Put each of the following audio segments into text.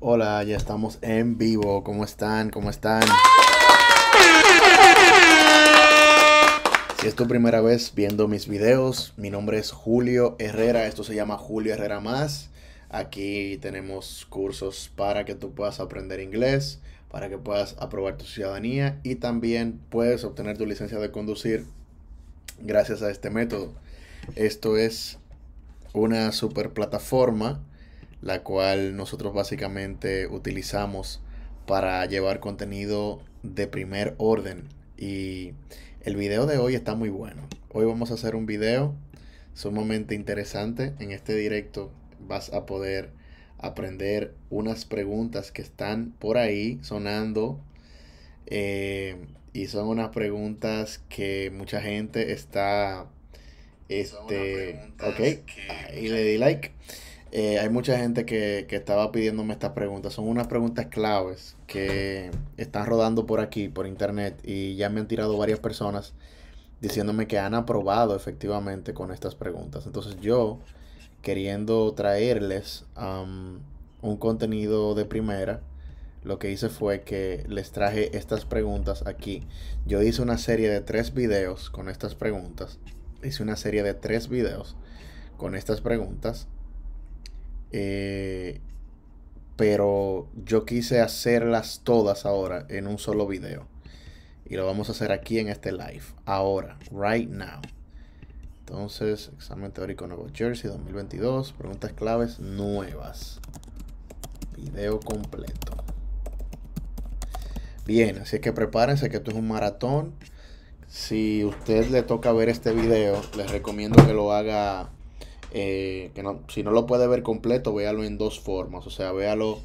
Hola, ya estamos en vivo. ¿Cómo están? ¿Cómo están? Si es tu primera vez viendo mis videos, mi nombre es Julio Herrera. Esto se llama Julio Herrera Más. Aquí tenemos cursos para que tú puedas aprender inglés, para que puedas aprobar tu ciudadanía y también puedes obtener tu licencia de conducir gracias a este método. Esto es una super plataforma la cual nosotros básicamente utilizamos para llevar contenido de primer orden. Y el video de hoy está muy bueno. Hoy vamos a hacer un video sumamente interesante. En este directo vas a poder aprender unas preguntas que están por ahí sonando. Eh, y son unas preguntas que mucha gente está... Este, ok, y le di like. Eh, hay mucha gente que, estaba pidiéndome estas preguntas. Son unas preguntas claves que están rodando por aquí, por internet, y ya me han tirado varias personas diciéndome que han aprobado efectivamente con estas preguntas. Entonces yo, queriendo traerles um, un contenido de primera, lo que hice fue que les traje estas preguntas aquí. Yo hice una serie de tres videos con estas preguntas. Hice una serie de tres videos con estas preguntas eh, pero yo quise hacerlas todas ahora en un solo video. Y lo vamos a hacer aquí en este live. Ahora, right now. Entonces, examen teórico Nuevo Jersey 2022. Preguntas claves nuevas. Video completo. Bien, así que prepárense que esto es un maratón. Si usted le toca ver este video, les recomiendo que lo haga eh, que no, si no lo puede ver completo, véalo en dos formas. O sea, véalo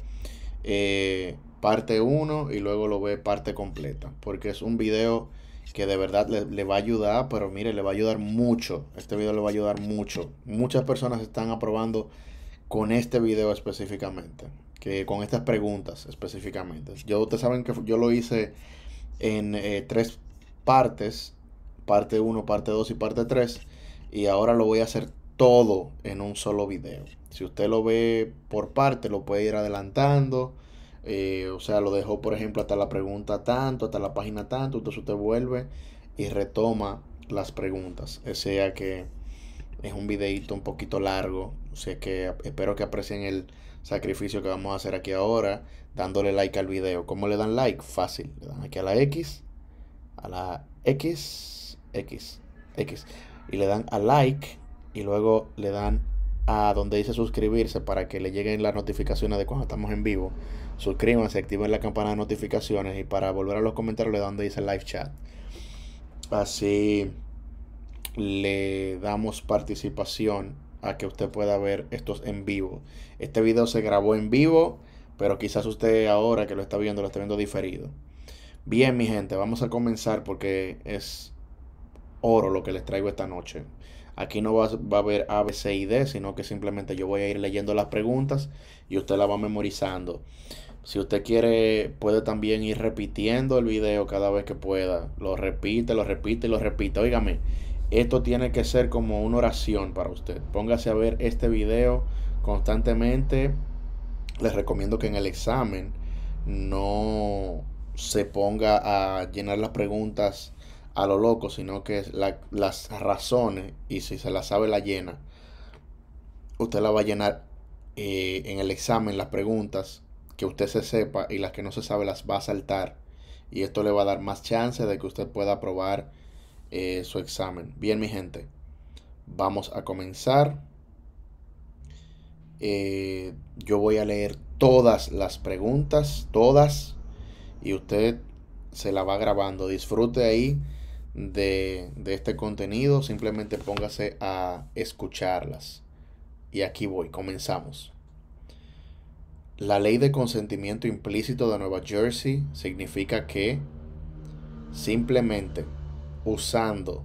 eh, parte 1 y luego lo ve parte completa. Porque es un video que de verdad le, va a ayudar, pero mire, le va a ayudar mucho. Este video le va a ayudar mucho. Muchas personas están aprobando con este video específicamente. Que con estas preguntas específicamente. Yo, ustedes saben que yo lo hice en eh, tres partes. Parte 1, parte 2 y parte 3. Y ahora lo voy a hacer todo en un solo video. Si usted lo ve por parte, lo puede ir adelantando. Eh, o sea, lo dejó, por ejemplo, hasta la pregunta tanto, hasta la página tanto. Entonces usted vuelve y retoma las preguntas. Eh, sea que es un videito un poquito largo. O sea que espero que aprecien el sacrificio que vamos a hacer aquí ahora, dándole like al video. ¿Cómo le dan like? Fácil. Le dan aquí a la X, a la X, X, X. Y le dan a like y luego le dan a donde dice suscribirse para que le lleguen las notificaciones de cuando estamos en vivo. Suscríbanse, activen la campana de notificaciones y para volver a los comentarios le dan donde dice live chat. Así le damos participación a que usted pueda ver estos en vivo. Este video se grabó en vivo, pero quizás usted ahora que lo está viendo lo está viendo diferido. Bien, mi gente, vamos a comenzar porque es oro lo que les traigo esta noche. Aquí no va, a haber A, B, C y D, sino que simplemente yo voy a ir leyendo las preguntas y usted las va memorizando. Si usted quiere, puede también ir repitiendo el video cada vez que pueda. Lo repite, lo repite, lo repite. Óigame, esto tiene que ser como una oración para usted. Póngase a ver este video constantemente. Les recomiendo que en el examen no se ponga a llenar las preguntas a lo loco, sino que las razones y si se las sabe la llena, usted la va a llenar eh, en el examen, las preguntas que usted se sepa y las que no se sabe las va a saltar. Y esto le va a dar más chance de que usted pueda aprobar eh, su examen. Bien, mi gente, vamos a comenzar. Eh, yo voy a leer todas las preguntas, todas, y usted se la va grabando. Disfrute ahí de, este contenido, simplemente póngase a escucharlas. Y aquí voy, comenzamos. La ley de consentimiento implícito de Nueva Jersey significa que simplemente usando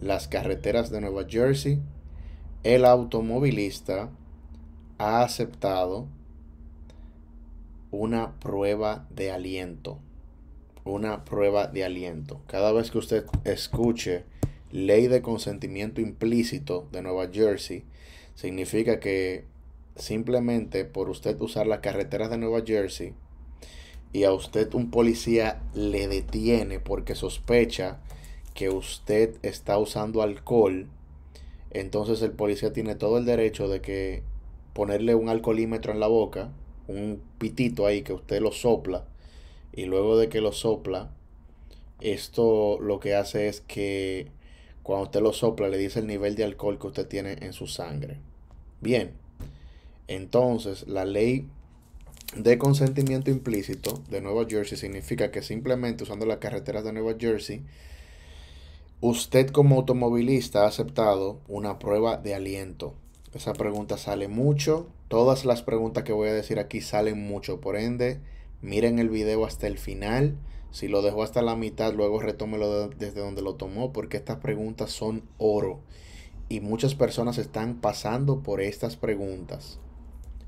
las carreteras de Nueva Jersey, el automovilista ha aceptado una prueba de aliento una prueba de aliento. Cada vez que usted escuche ley de consentimiento implícito de Nueva Jersey, significa que simplemente por usted usar las carreteras de Nueva Jersey y a usted un policía le detiene porque sospecha que usted está usando alcohol, entonces el policía tiene todo el derecho de que ponerle un alcoholímetro en la boca, un pitito ahí que usted lo sopla, y luego de que lo sopla, esto lo que hace es que cuando usted lo sopla le dice el nivel de alcohol que usted tiene en su sangre. Bien, entonces la ley de consentimiento implícito de Nueva Jersey significa que simplemente usando las carreteras de Nueva Jersey, usted como automovilista ha aceptado una prueba de aliento. Esa pregunta sale mucho. Todas las preguntas que voy a decir aquí salen mucho. Por ende, Miren el video hasta el final. Si lo dejó hasta la mitad, luego retómelo desde donde lo tomó, porque estas preguntas son oro. Y muchas personas están pasando por estas preguntas.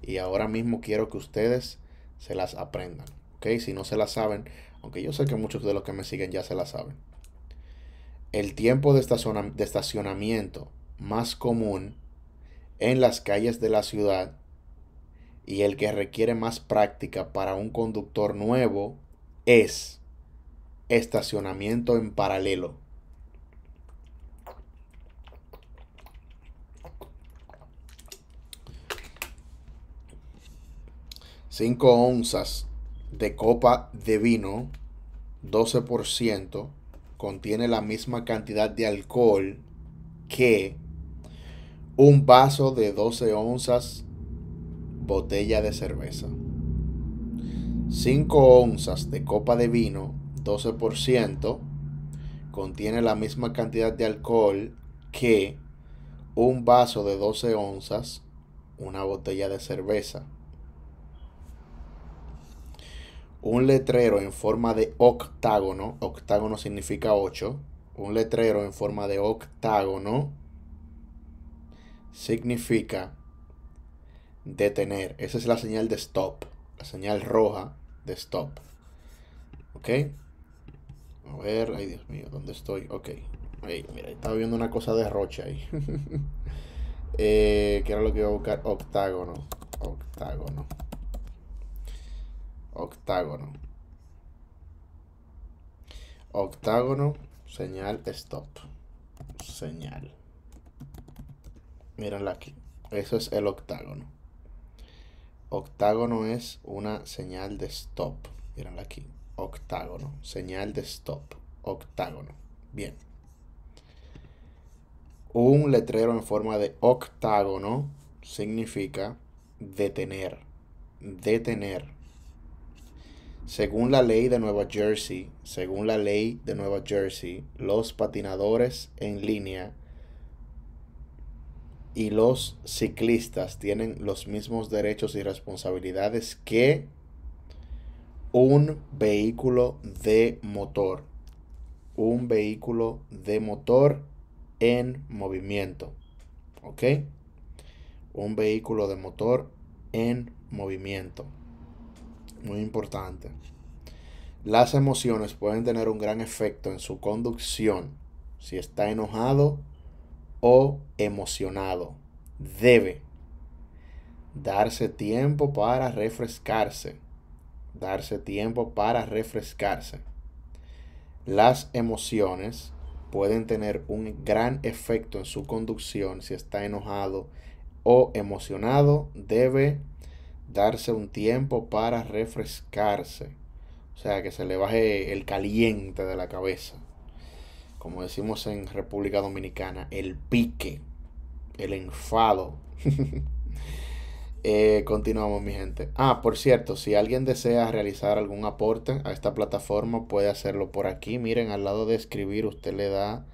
Y ahora mismo quiero que ustedes se las aprendan. ¿Ok? Si no se las saben, aunque yo sé que muchos de los que me siguen ya se las saben. El tiempo de, de estacionamiento más común en las calles de la ciudad y el que requiere más práctica para un conductor nuevo es estacionamiento en paralelo. 5 onzas de copa de vino, 12%, contiene la misma cantidad de alcohol que un vaso de 12 onzas botella de cerveza. 5 onzas de copa de vino, 12%, contiene la misma cantidad de alcohol que un vaso de 12 onzas, una botella de cerveza. Un letrero en forma de octágono, octágono significa 8, un letrero en forma de octágono significa detener. Esa es la señal de stop, la señal roja de stop. ¿Ok? A ver, ay Dios mío, ¿dónde estoy? Ok. ay, mira, estaba viendo una cosa de rocha ahí. eh, que era lo que iba a buscar? Octágono. Octágono. Octágono. Octágono, señal, stop. Señal. Mírenla aquí. Eso es el octágono octágono es una señal de stop. Mírenla aquí. Octágono. Señal de stop. Octágono. Bien. Un letrero en forma de octágono significa detener. Detener. Según la ley de Nueva Jersey, según la ley de Nueva Jersey, los patinadores en línea y los ciclistas tienen los mismos derechos y responsabilidades que un vehículo de motor. Un vehículo de motor en movimiento. ¿Ok? Un vehículo de motor en movimiento. Muy importante. Las emociones pueden tener un gran efecto en su conducción. Si está enojado, o emocionado. Debe darse tiempo para refrescarse. Darse tiempo para refrescarse. Las emociones pueden tener un gran efecto en su conducción si está enojado o emocionado. Debe darse un tiempo para refrescarse. O sea, que se le baje el caliente de la cabeza como decimos en República Dominicana, el pique, el enfado. Eh, continuamos, mi gente. Ah, por cierto, si alguien desea realizar algún aporte a esta plataforma, puede hacerlo por aquí. Miren, al lado de escribir, usted le da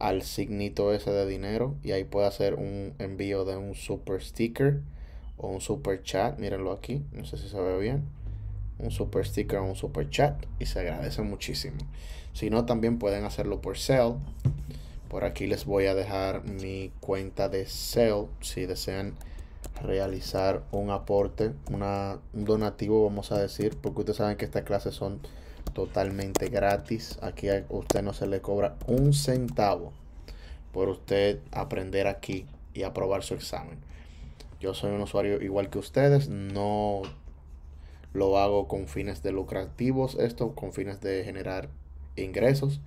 al signito ese de dinero y ahí puede hacer un envío de un super sticker o un super chat. Mírenlo aquí, no sé si se ve bien. Un super sticker o un super chat y se agradece muchísimo. Si no, también pueden hacerlo por sale Por aquí les voy a dejar mi cuenta de sale si desean realizar un aporte, un donativo, vamos a decir, porque ustedes saben que estas clases son totalmente gratis. Aquí a usted no se le cobra un centavo por usted aprender aquí y aprobar su examen. Yo soy un usuario igual que ustedes, no lo hago con fines de lucrativos, esto con fines de generar ingresos,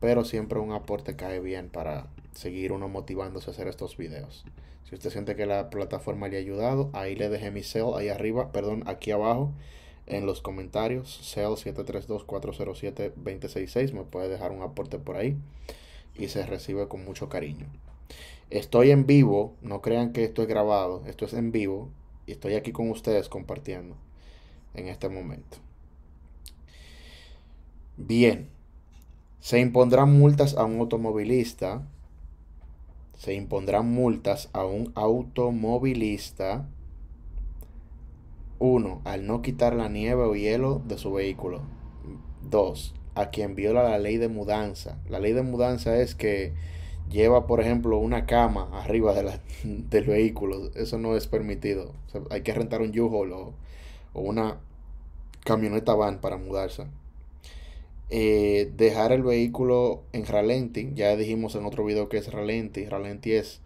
pero siempre un aporte cae bien para seguir uno motivándose a hacer estos videos. Si usted siente que la plataforma le ha ayudado, ahí le dejé mi cell ahí arriba, perdón, aquí abajo en los comentarios, cell 732-407-266, me puede dejar un aporte por ahí y se recibe con mucho cariño. Estoy en vivo, no crean que esto es grabado, esto es en vivo y estoy aquí con ustedes compartiendo en este momento. Bien, se impondrán multas a un automovilista. Se impondrán multas a un automovilista. Uno, Al no quitar la nieve o hielo de su vehículo. Dos, A quien viola la ley de mudanza. La ley de mudanza es que lleva, por ejemplo, una cama arriba de del vehículo. Eso no es permitido. hay que rentar un u o una camioneta van para mudarse. Eh, dejar el vehículo en ralenti. Ya dijimos en otro video que es ralenti. Ralenti es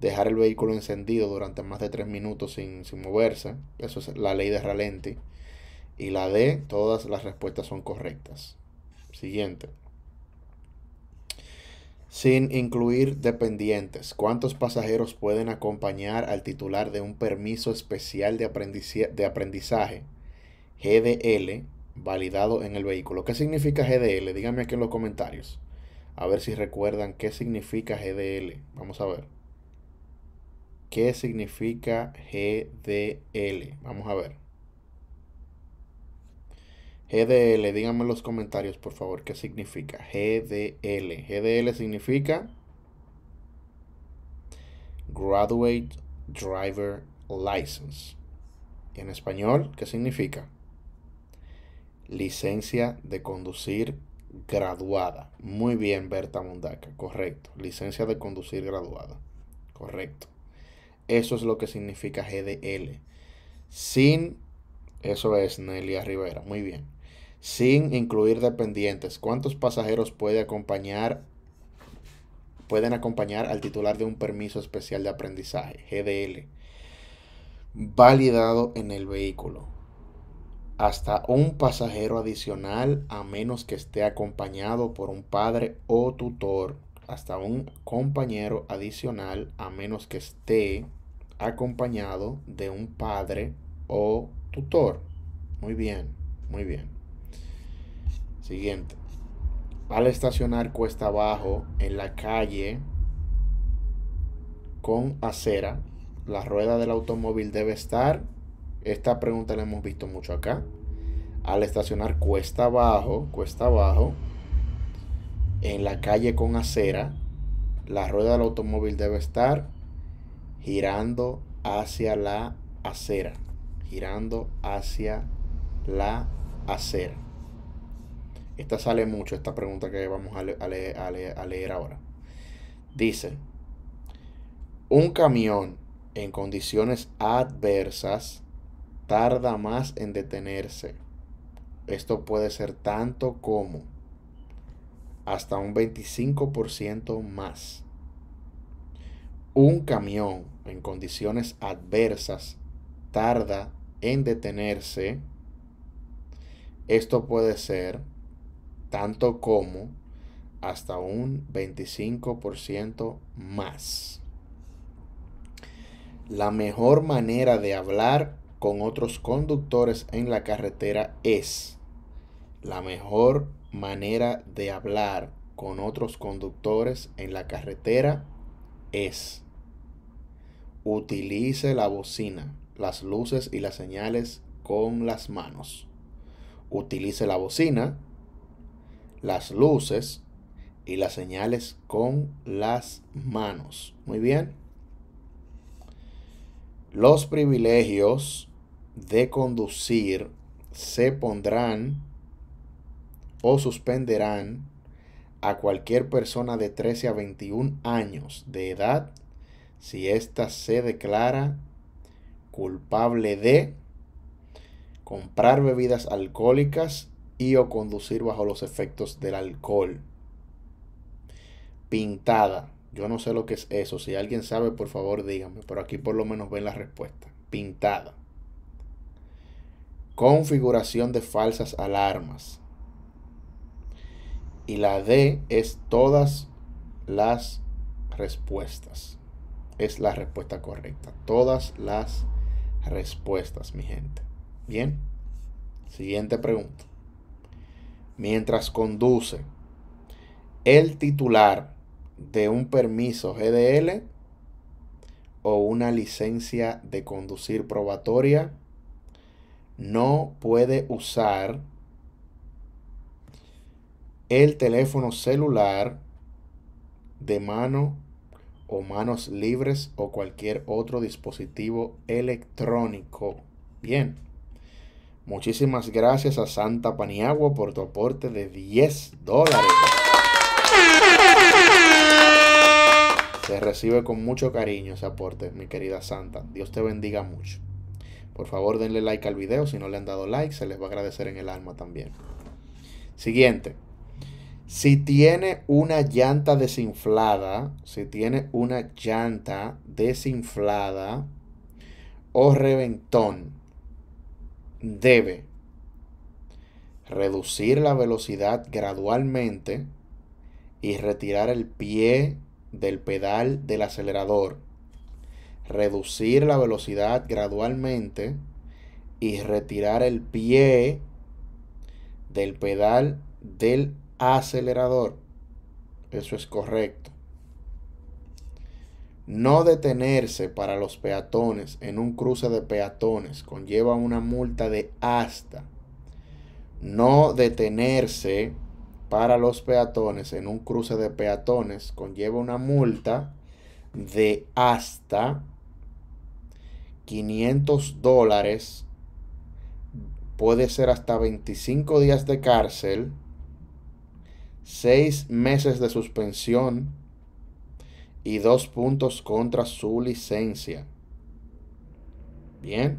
dejar el vehículo encendido durante más de 3 minutos sin, sin moverse. Eso es la ley de ralenti. Y la D, todas las respuestas son correctas. Siguiente. Sin incluir dependientes, ¿cuántos pasajeros pueden acompañar al titular de un permiso especial de, aprendizaje, GDL, validado en el vehículo. ¿Qué significa GDL? Díganme aquí en los comentarios. A ver si recuerdan qué significa GDL. Vamos a ver. ¿Qué significa GDL? Vamos a ver. GDL, díganme en los comentarios, por favor, qué significa GDL. GDL significa Graduate Driver License. en español qué significa? licencia de conducir graduada. Muy bien, Berta Mundaca, correcto. Licencia de conducir graduada, correcto. Eso es lo que significa GDL. Sin, eso es Nelia Rivera, muy bien. Sin incluir dependientes, ¿cuántos pasajeros puede acompañar, pueden acompañar al titular de un permiso especial de aprendizaje, GDL, validado en el vehículo? hasta un pasajero adicional a menos que esté acompañado por un padre o tutor, hasta un compañero adicional a menos que esté acompañado de un padre o tutor. Muy bien, muy bien. Siguiente. Al estacionar cuesta abajo en la calle con acera, la rueda del automóvil debe estar esta pregunta la hemos visto mucho acá. Al estacionar cuesta abajo, cuesta abajo, en la calle con acera, la rueda del automóvil debe estar girando hacia la acera. Girando hacia la acera. Esta sale mucho, esta pregunta que vamos a, a leer ahora. Dice, un camión en condiciones adversas tarda más en detenerse. Esto puede ser tanto como hasta un 25% más. Un camión en condiciones adversas tarda en detenerse. Esto puede ser tanto como hasta un 25% más. La mejor manera de hablar con otros conductores en la carretera es la mejor manera de hablar con otros conductores en la carretera es utilice la bocina, las luces y las señales con las manos. Utilice la bocina, las luces y las señales con las manos. Muy bien. Los privilegios de conducir se pondrán o suspenderán a cualquier persona de 13 a 21 años de edad si ésta se declara culpable de comprar bebidas alcohólicas y o conducir bajo los efectos del alcohol. Pintada. Yo no sé lo que es eso. Si alguien sabe, por favor díganme. Pero aquí por lo menos ven la respuesta. Pintada configuración de falsas alarmas. Y la D es todas las respuestas. Es la respuesta correcta. Todas las respuestas, mi gente. Bien. Siguiente pregunta. Mientras conduce, el titular de un permiso GDL o una licencia de conducir probatoria no puede usar el teléfono celular de mano o manos libres o cualquier otro dispositivo electrónico. Bien. Muchísimas gracias a Santa Paniagua por tu aporte de 10 dólares. Se recibe con mucho cariño ese aporte, mi querida Santa. Dios te bendiga mucho. Por favor denle like al video, si no le han dado like se les va a agradecer en el alma también. Siguiente. Si tiene una llanta desinflada, si tiene una llanta desinflada o reventón, debe reducir la velocidad gradualmente y retirar el pie del pedal del acelerador reducir la velocidad gradualmente y retirar el pie del pedal del acelerador. Eso es correcto. No detenerse para los peatones en un cruce de peatones conlleva una multa de hasta. No detenerse para los peatones en un cruce de peatones conlleva una multa de hasta 500 dólares, puede ser hasta 25 días de cárcel, 6 meses de suspensión y 2 puntos contra su licencia. Bien.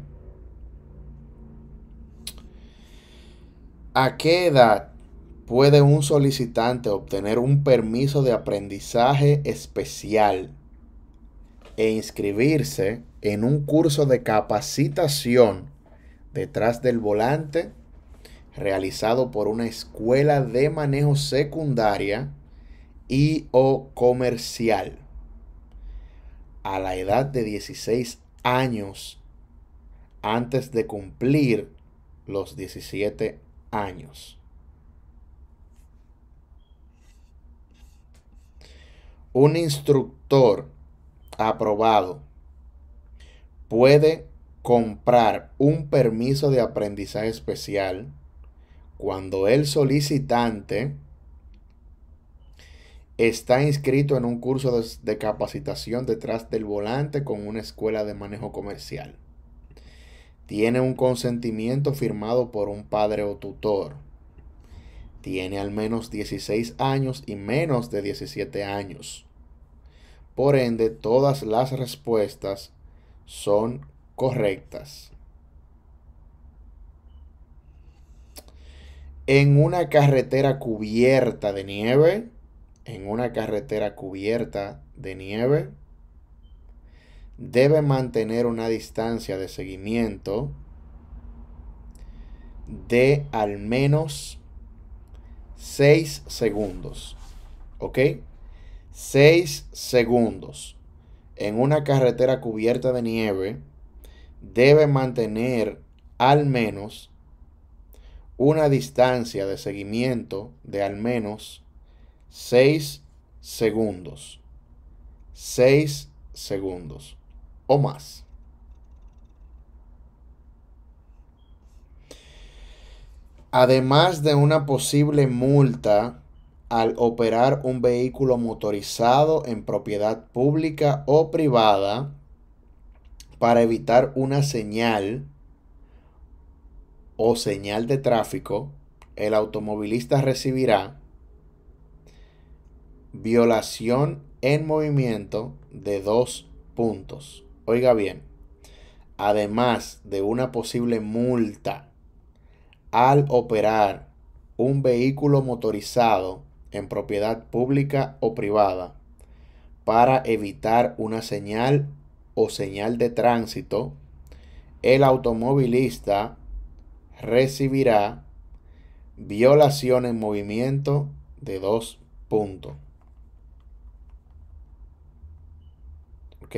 ¿A qué edad puede un solicitante obtener un permiso de aprendizaje especial e inscribirse en un curso de capacitación detrás del volante realizado por una escuela de manejo secundaria y o comercial a la edad de 16 años antes de cumplir los 17 años. Un instructor aprobado puede comprar un permiso de aprendizaje especial cuando el solicitante está inscrito en un curso de, capacitación detrás del volante con una escuela de manejo comercial. Tiene un consentimiento firmado por un padre o tutor. Tiene al menos 16 años y menos de 17 años. Por ende, todas las respuestas son correctas. En una carretera cubierta de nieve, en una carretera cubierta de nieve, debe mantener una distancia de seguimiento de al menos 6 segundos. ¿Ok? 6 segundos en una carretera cubierta de nieve debe mantener al menos una distancia de seguimiento de al menos 6 segundos. 6 segundos o más. Además de una posible multa al operar un vehículo motorizado en propiedad pública o privada para evitar una señal o señal de tráfico, el automovilista recibirá violación en movimiento de dos puntos. Oiga bien, además de una posible multa al operar un vehículo motorizado en propiedad pública o privada para evitar una señal o señal de tránsito, el automovilista recibirá violación en movimiento de dos puntos. ¿Ok?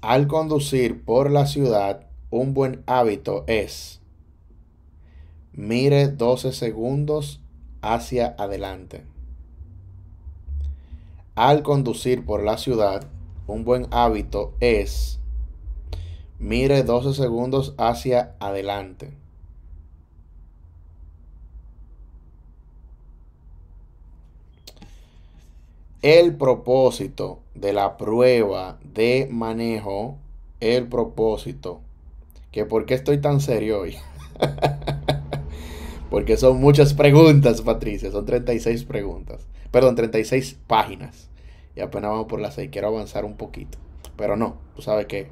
Al conducir por la ciudad, un buen hábito es Mire 12 segundos hacia adelante. Al conducir por la ciudad, un buen hábito es mire 12 segundos hacia adelante. El propósito de la prueba de manejo, el propósito, que por qué estoy tan serio hoy. Porque son muchas preguntas, Patricia. Son 36 preguntas. Perdón, 36 páginas. Y apenas vamos por las 6. Quiero avanzar un poquito. Pero no, tú sabes que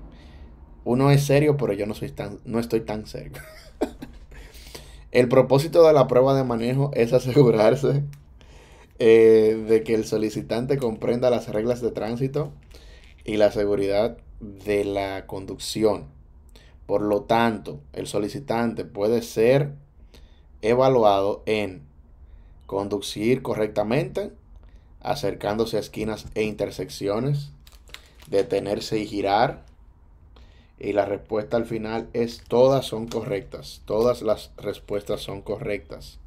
uno es serio, pero yo no, soy tan, no estoy tan serio. el propósito de la prueba de manejo es asegurarse eh, de que el solicitante comprenda las reglas de tránsito y la seguridad de la conducción. Por lo tanto, el solicitante puede ser evaluado en conducir correctamente, acercándose a esquinas e intersecciones, detenerse y girar. Y la respuesta al final es todas son correctas, todas las respuestas son correctas.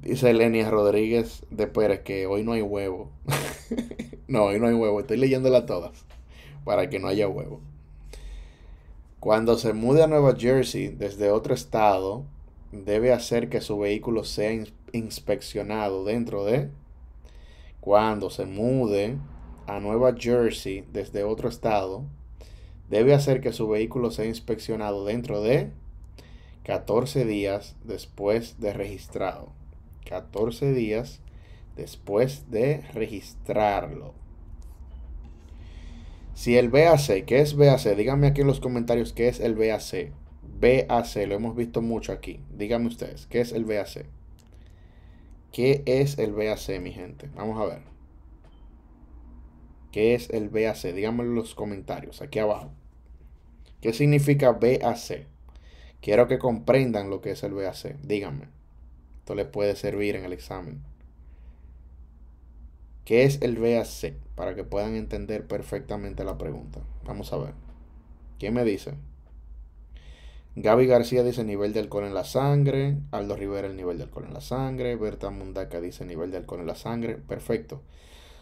Dice Elenia Rodríguez de Pérez que hoy no hay huevo. no, hoy no hay huevo, estoy leyéndola todas para que no haya huevo. Cuando se mude a Nueva Jersey desde otro estado, debe hacer que su vehículo sea inspeccionado dentro de cuando se mude a Nueva Jersey desde otro estado. Debe hacer que su vehículo sea inspeccionado dentro de 14 días después de registrado. 14 días después de registrarlo. Si el BAC, ¿qué es BAC? Díganme aquí en los comentarios qué es el BAC. BAC, lo hemos visto mucho aquí. Díganme ustedes, ¿qué es el BAC? ¿Qué es el BAC, mi gente? Vamos a ver. ¿Qué es el BAC? Díganme en los comentarios, aquí abajo. ¿Qué significa BAC? Quiero que comprendan lo que es el BAC. Díganme. Esto les puede servir en el examen. ¿Qué es el BAC? Para que puedan entender perfectamente la pregunta. Vamos a ver. ¿Quién me dice? Gaby García dice nivel de alcohol en la sangre. Aldo Rivera el nivel de alcohol en la sangre. Berta Mundaca dice nivel de alcohol en la sangre. Perfecto.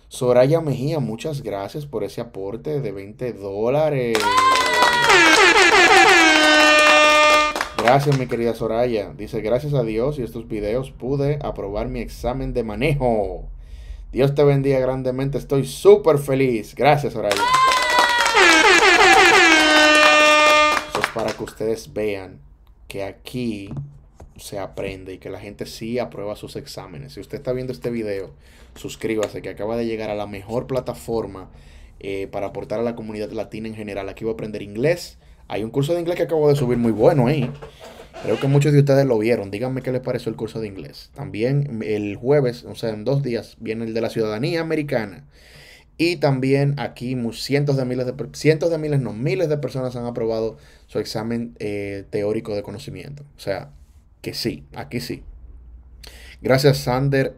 Soraya Mejía, muchas gracias por ese aporte de 20 dólares. Gracias, mi querida Soraya. Dice, gracias a Dios y estos videos pude aprobar mi examen de manejo. Dios te bendiga grandemente. Estoy súper feliz. Gracias, Soraya para que ustedes vean que aquí se aprende y que la gente sí aprueba sus exámenes. Si usted está viendo este video, suscríbase que acaba de llegar a la mejor plataforma eh, para aportar a la comunidad latina en general. Aquí voy a aprender inglés. Hay un curso de inglés que acabo de subir muy bueno ahí. ¿eh? Creo que muchos de ustedes lo vieron. Díganme qué les pareció el curso de inglés. También el jueves, o sea, en dos días, viene el de la ciudadanía americana. Y también aquí cientos de miles de, cientos de miles, no miles de personas han aprobado su examen eh, teórico de conocimiento. O sea, que sí, aquí sí. Gracias Sander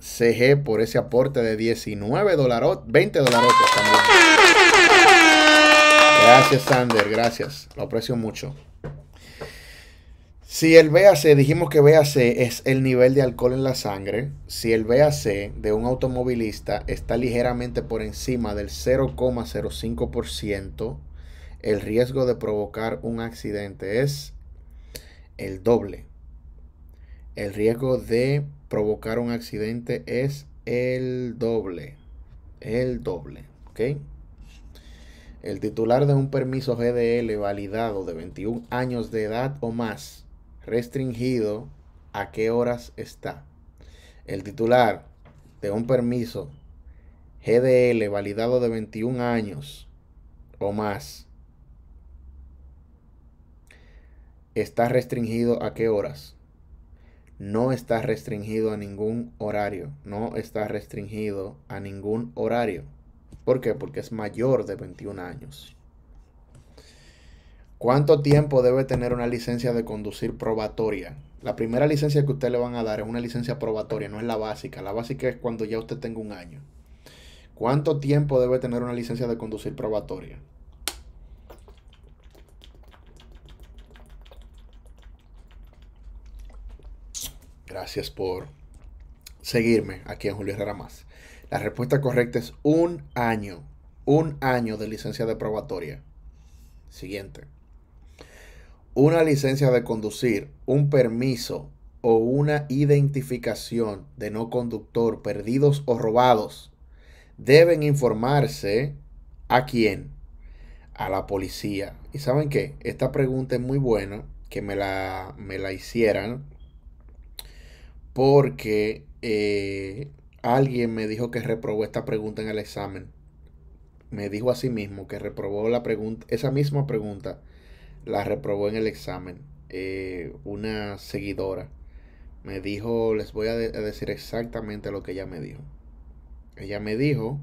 CG por ese aporte de 19 dólares, 20 dólares Gracias Sander, gracias. Lo aprecio mucho. Si el BAC, dijimos que BAC es el nivel de alcohol en la sangre, si el BAC de un automovilista está ligeramente por encima del 0,05%, el riesgo de provocar un accidente es el doble. El riesgo de provocar un accidente es el doble. El doble, El titular de un permiso GDL validado de 21 años de edad o más restringido a qué horas está. El titular de un permiso GDL validado de 21 años o más está restringido a qué horas. No está restringido a ningún horario. No está restringido a ningún horario. ¿Por qué? Porque es mayor de 21 años. ¿Cuánto tiempo debe tener una licencia de conducir probatoria? La primera licencia que usted le van a dar es una licencia probatoria, no es la básica. La básica es cuando ya usted tenga un año. ¿Cuánto tiempo debe tener una licencia de conducir probatoria? Gracias por seguirme aquí en Julio Herrera Más. La respuesta correcta es un año. Un año de licencia de probatoria. Siguiente una licencia de conducir, un permiso o una identificación de no conductor perdidos o robados, deben informarse a quién? A la policía. ¿Y saben qué? Esta pregunta es muy buena que me la, me la hicieran porque eh, alguien me dijo que reprobó esta pregunta en el examen. Me dijo a sí mismo que reprobó la pregunta, esa misma pregunta la reprobó en el examen. Eh, una seguidora me dijo, les voy a, decir exactamente lo que ella me dijo. Ella me dijo,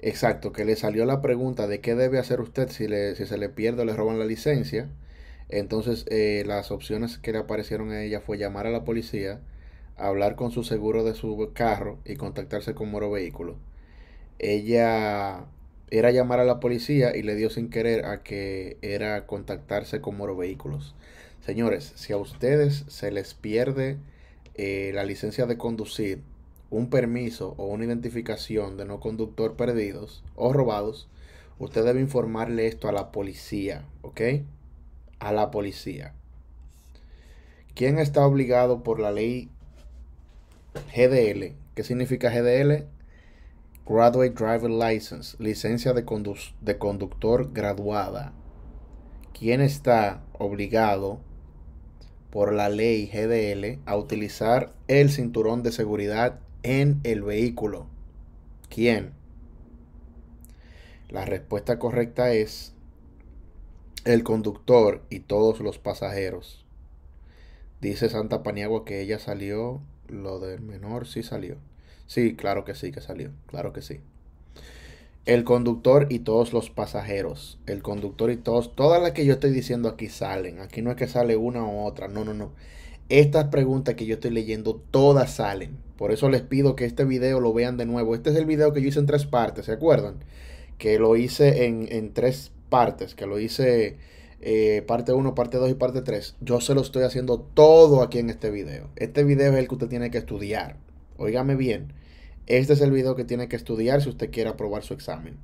exacto, que le salió la pregunta de qué debe hacer usted si, le, se le pierde o le roban la licencia. Entonces eh, las opciones que le aparecieron a ella fue llamar a la policía, hablar con su seguro de su carro y contactarse con Moro Vehículo. Ella era llamar a la policía y le dio sin querer a que era contactarse con Moro Vehículos. Señores, si a ustedes se les pierde eh, la licencia de conducir, un permiso o una identificación de no conductor perdidos o robados, usted debe informarle esto a la policía, ¿ok? A la policía. ¿Quién está obligado por la ley GDL? ¿Qué significa GDL? Graduate Driver License, licencia de, conductor graduada. ¿Quién está obligado por la ley GDL a utilizar el cinturón de seguridad en el vehículo? ¿Quién? La respuesta correcta es el conductor y todos los pasajeros. Dice Santa Paniagua que ella salió, lo del menor sí salió. Sí, claro que sí, que salió, claro que sí. El conductor y todos los pasajeros. El conductor y todos, todas las que yo estoy diciendo aquí salen. Aquí no es que sale una u otra, no, no, no. Estas preguntas que yo estoy leyendo, todas salen. Por eso les pido que este video lo vean de nuevo. Este es el video que yo hice en tres partes, ¿se acuerdan? Que lo hice en, tres partes, que lo hice eh, parte 1, parte 2 y parte 3. Yo se lo estoy haciendo todo aquí en este video. Este video es el que usted tiene que estudiar. Óigame bien. Este es el video que tiene que estudiar si usted quiere aprobar su examen.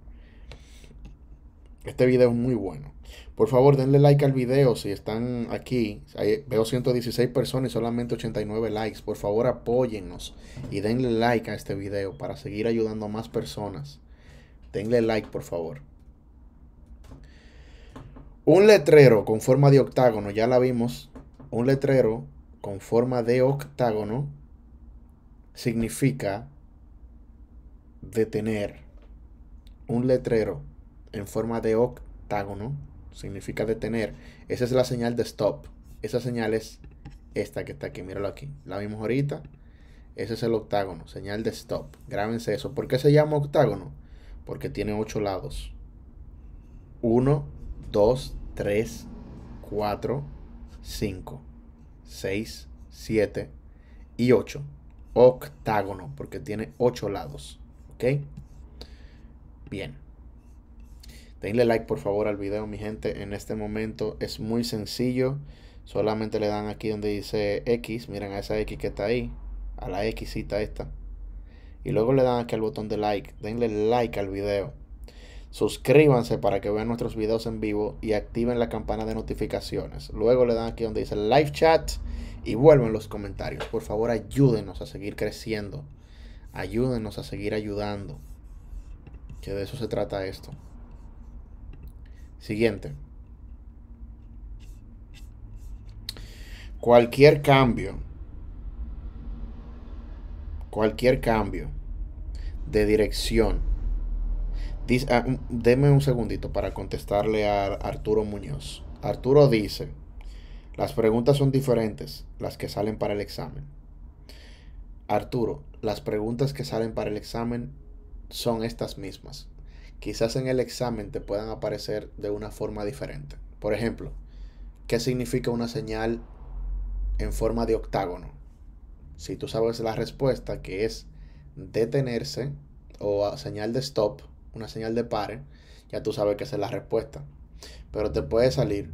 Este video es muy bueno. Por favor, denle like al video si están aquí. veo 116 personas y solamente 89 likes. Por favor, apóyennos y denle like a este video para seguir ayudando a más personas. Denle like, por favor. Un letrero con forma de octágono, ya la vimos. Un letrero con forma de octágono significa detener un letrero en forma de octágono, significa detener, esa es la señal de stop. Esa señal es esta que está aquí, míralo aquí. La vimos ahorita. Ese es el octágono, señal de stop. Grábense eso. ¿Por qué se llama octágono? Porque tiene ocho lados. Uno, dos, tres, cuatro, cinco, seis, siete y ocho. Octágono, porque tiene ocho lados. ¿Ok? Bien. Denle like por favor al video, mi gente. En este momento es muy sencillo. Solamente le dan aquí donde dice X. Miren a esa X que está ahí. A la Xita esta. Y luego le dan aquí al botón de like. Denle like al video. Suscríbanse para que vean nuestros videos en vivo y activen la campana de notificaciones. Luego le dan aquí donde dice live chat y vuelven los comentarios. Por favor, ayúdenos a seguir creciendo. Ayúdenos a seguir ayudando. Que de eso se trata esto. Siguiente. Cualquier cambio. Cualquier cambio de dirección. Dice, ah, deme un segundito para contestarle a Arturo Muñoz. Arturo dice, las preguntas son diferentes, las que salen para el examen. Arturo, las preguntas que salen para el examen son estas mismas. Quizás en el examen te puedan aparecer de una forma diferente. Por ejemplo, ¿qué significa una señal en forma de octágono? Si tú sabes la respuesta, que es detenerse o señal de stop, una señal de pare, ya tú sabes que es la respuesta. Pero te puede salir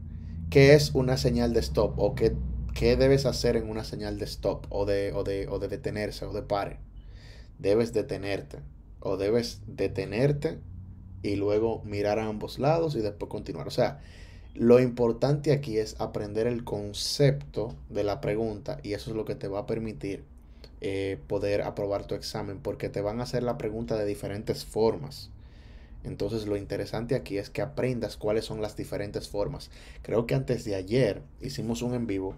qué es una señal de stop o qué ¿Qué debes hacer en una señal de stop o de, o de, o de detenerse o de pare? Debes detenerte o debes detenerte y luego mirar a ambos lados y después continuar. O sea, lo importante aquí es aprender el concepto de la pregunta y eso es lo que te va a permitir eh, poder aprobar tu examen porque te van a hacer la pregunta de diferentes formas. Entonces lo interesante aquí es que aprendas cuáles son las diferentes formas. Creo que antes de ayer hicimos un en vivo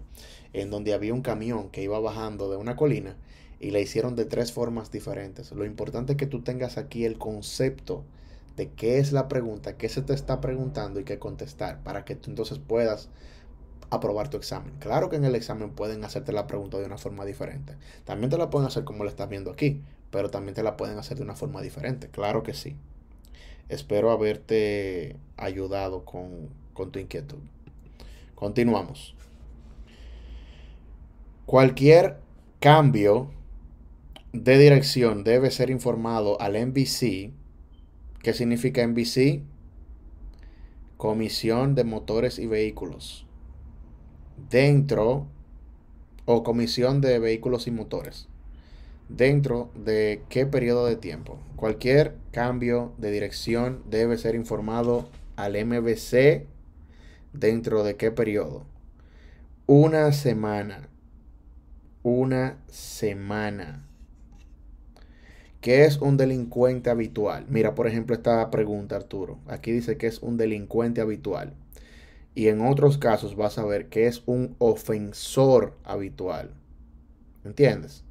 en donde había un camión que iba bajando de una colina y la hicieron de tres formas diferentes. Lo importante es que tú tengas aquí el concepto de qué es la pregunta, qué se te está preguntando y qué contestar para que tú entonces puedas aprobar tu examen. Claro que en el examen pueden hacerte la pregunta de una forma diferente. También te la pueden hacer como la estás viendo aquí, pero también te la pueden hacer de una forma diferente. Claro que sí. Espero haberte ayudado con, con tu inquietud. Continuamos. Cualquier cambio de dirección debe ser informado al NBC. ¿Qué significa NBC? Comisión de Motores y Vehículos. Dentro o Comisión de Vehículos y Motores dentro de qué periodo de tiempo. Cualquier cambio de dirección debe ser informado al MBC dentro de qué periodo. Una semana. Una semana. ¿Qué es un delincuente habitual? Mira, por ejemplo, esta pregunta, Arturo. Aquí dice que es un delincuente habitual. Y en otros casos vas a ver que es un ofensor habitual. ¿Entiendes?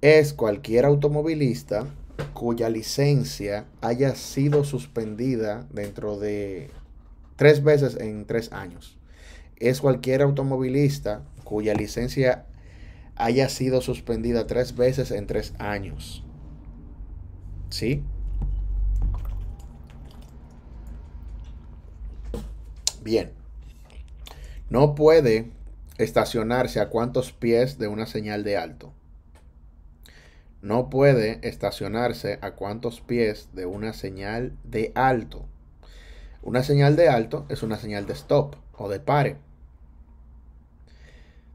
es cualquier automovilista cuya licencia haya sido suspendida dentro de tres veces en tres años. Es cualquier automovilista cuya licencia haya sido suspendida tres veces en tres años. ¿Sí? Bien. No puede estacionarse a cuántos pies de una señal de alto no puede estacionarse a cuantos pies de una señal de alto. Una señal de alto es una señal de stop o de pare.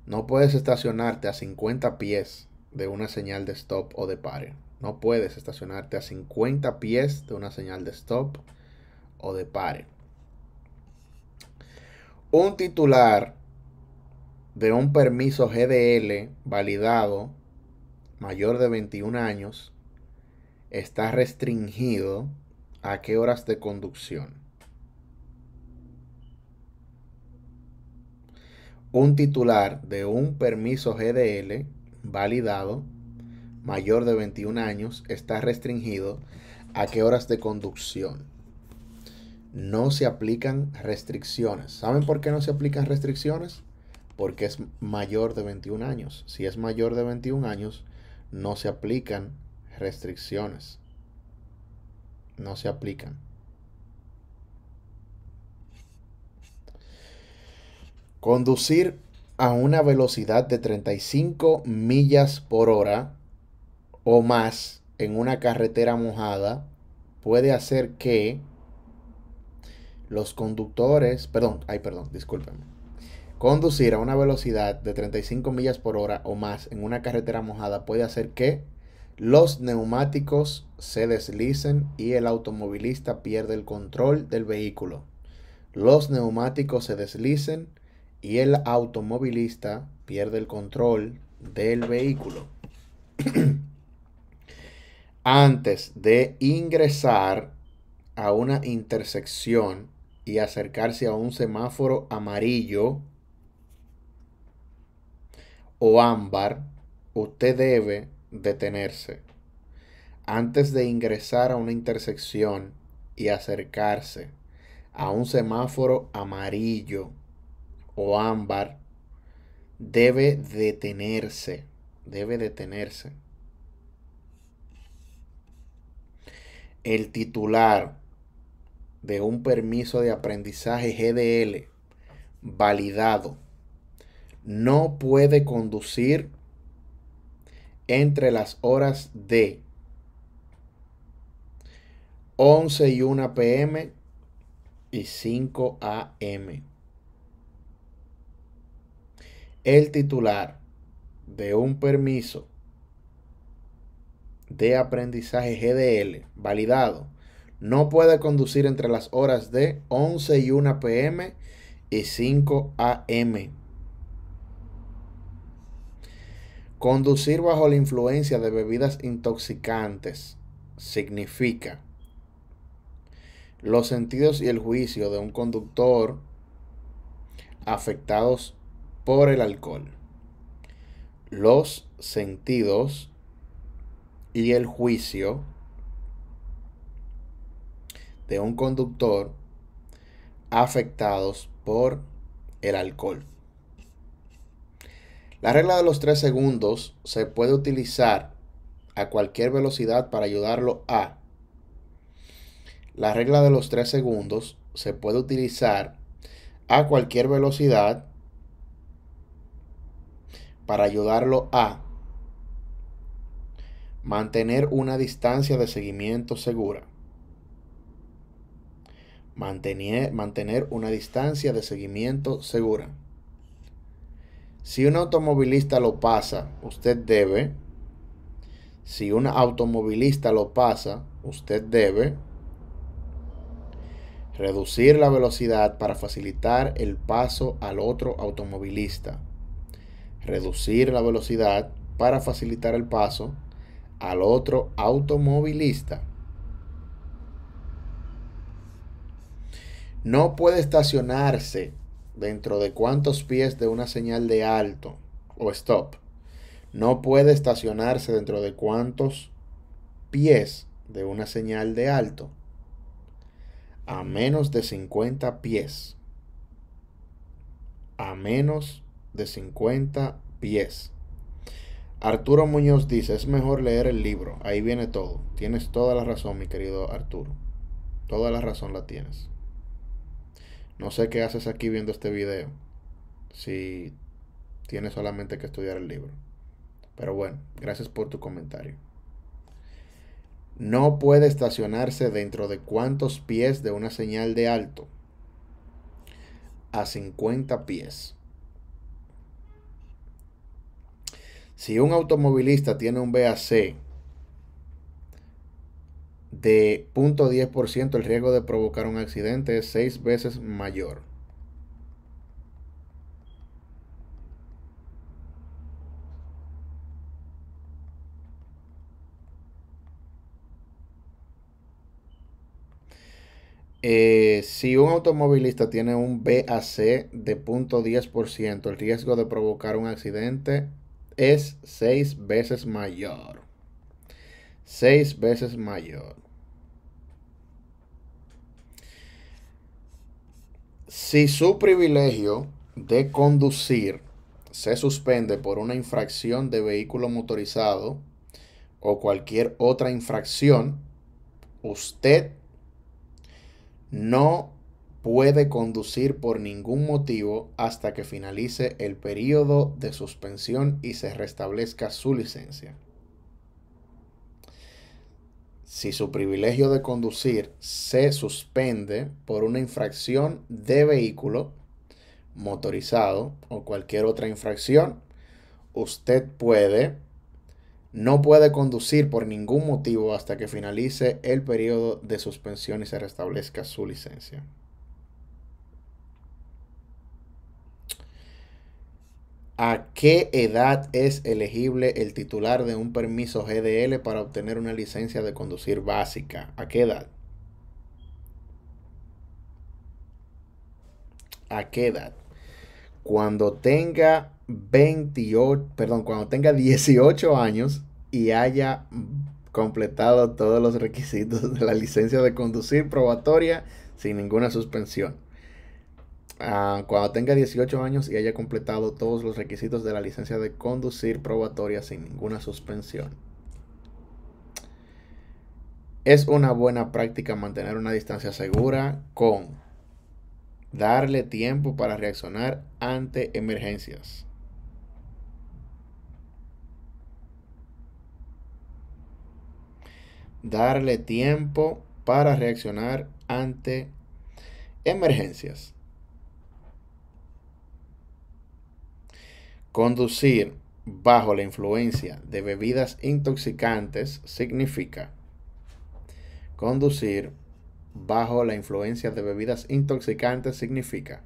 No puedes estacionarte a 50 pies de una señal de stop o de pare. No puedes estacionarte a 50 pies de una señal de stop o de pare. Un titular de un permiso GDL validado mayor de 21 años está restringido a qué horas de conducción. Un titular de un permiso GDL validado mayor de 21 años está restringido a qué horas de conducción. No se aplican restricciones. ¿Saben por qué no se aplican restricciones? Porque es mayor de 21 años. Si es mayor de 21 años, no se aplican restricciones. No se aplican. Conducir a una velocidad de 35 millas por hora o más en una carretera mojada puede hacer que los conductores, perdón, ay, perdón, discúlpenme. Conducir a una velocidad de 35 millas por hora o más en una carretera mojada puede hacer que los neumáticos se deslicen y el automovilista pierde el control del vehículo. Los neumáticos se deslicen y el automovilista pierde el control del vehículo. Antes de ingresar a una intersección y acercarse a un semáforo amarillo, o ámbar, usted debe detenerse antes de ingresar a una intersección y acercarse a un semáforo amarillo o ámbar, debe detenerse, debe detenerse. El titular de un permiso de aprendizaje GDL validado no puede conducir entre las horas de 11 y 1 pm y 5 am. El titular de un permiso de aprendizaje GDL validado no puede conducir entre las horas de 11 y 1 pm y 5 am Conducir bajo la influencia de bebidas intoxicantes significa los sentidos y el juicio de un conductor afectados por el alcohol. Los sentidos y el juicio de un conductor afectados por el alcohol. La regla de los 3 segundos se puede utilizar a cualquier velocidad para ayudarlo a. La regla de los 3 segundos se puede utilizar a cualquier velocidad para ayudarlo a mantener una distancia de seguimiento segura. Mantener, mantener una distancia de seguimiento segura. Si un automovilista lo pasa, usted debe. Si un automovilista lo pasa, usted debe reducir la velocidad para facilitar el paso al otro automovilista. Reducir la velocidad para facilitar el paso al otro automovilista. No puede estacionarse dentro de cuántos pies de una señal de alto o stop no puede estacionarse dentro de cuántos pies de una señal de alto a menos de 50 pies. A menos de 50 pies. Arturo Muñoz dice, es mejor leer el libro, ahí viene todo. Tienes toda la razón, mi querido Arturo. Toda la razón la tienes. No sé qué haces aquí viendo este video si tienes solamente que estudiar el libro. Pero bueno, gracias por tu comentario. No puede estacionarse dentro de cuántos pies de una señal de alto. A 50 pies. Si un automovilista tiene un BAC de .10% el riesgo de provocar un accidente es seis veces mayor. Eh, si un automovilista tiene un BAC de 0.10%, el riesgo de provocar un accidente es seis veces mayor seis veces mayor. Si su privilegio de conducir se suspende por una infracción de vehículo motorizado o cualquier otra infracción, usted no puede conducir por ningún motivo hasta que finalice el periodo de suspensión y se restablezca su licencia. Si su privilegio de conducir se suspende por una infracción de vehículo motorizado o cualquier otra infracción, usted puede, no puede conducir por ningún motivo hasta que finalice el periodo de suspensión y se restablezca su licencia. ¿A qué edad es elegible el titular de un permiso GDL para obtener una licencia de conducir básica? ¿A qué edad? ¿A qué edad? Cuando tenga 28, perdón, cuando tenga 18 años y haya completado todos los requisitos de la licencia de conducir probatoria sin ninguna suspensión. Ah, cuando tenga 18 años y haya completado todos los requisitos de la licencia de conducir probatoria sin ninguna suspensión. Es una buena práctica mantener una distancia segura con darle tiempo para reaccionar ante emergencias. Darle tiempo para reaccionar ante emergencias. Conducir bajo la influencia de bebidas intoxicantes significa conducir bajo la influencia de bebidas intoxicantes significa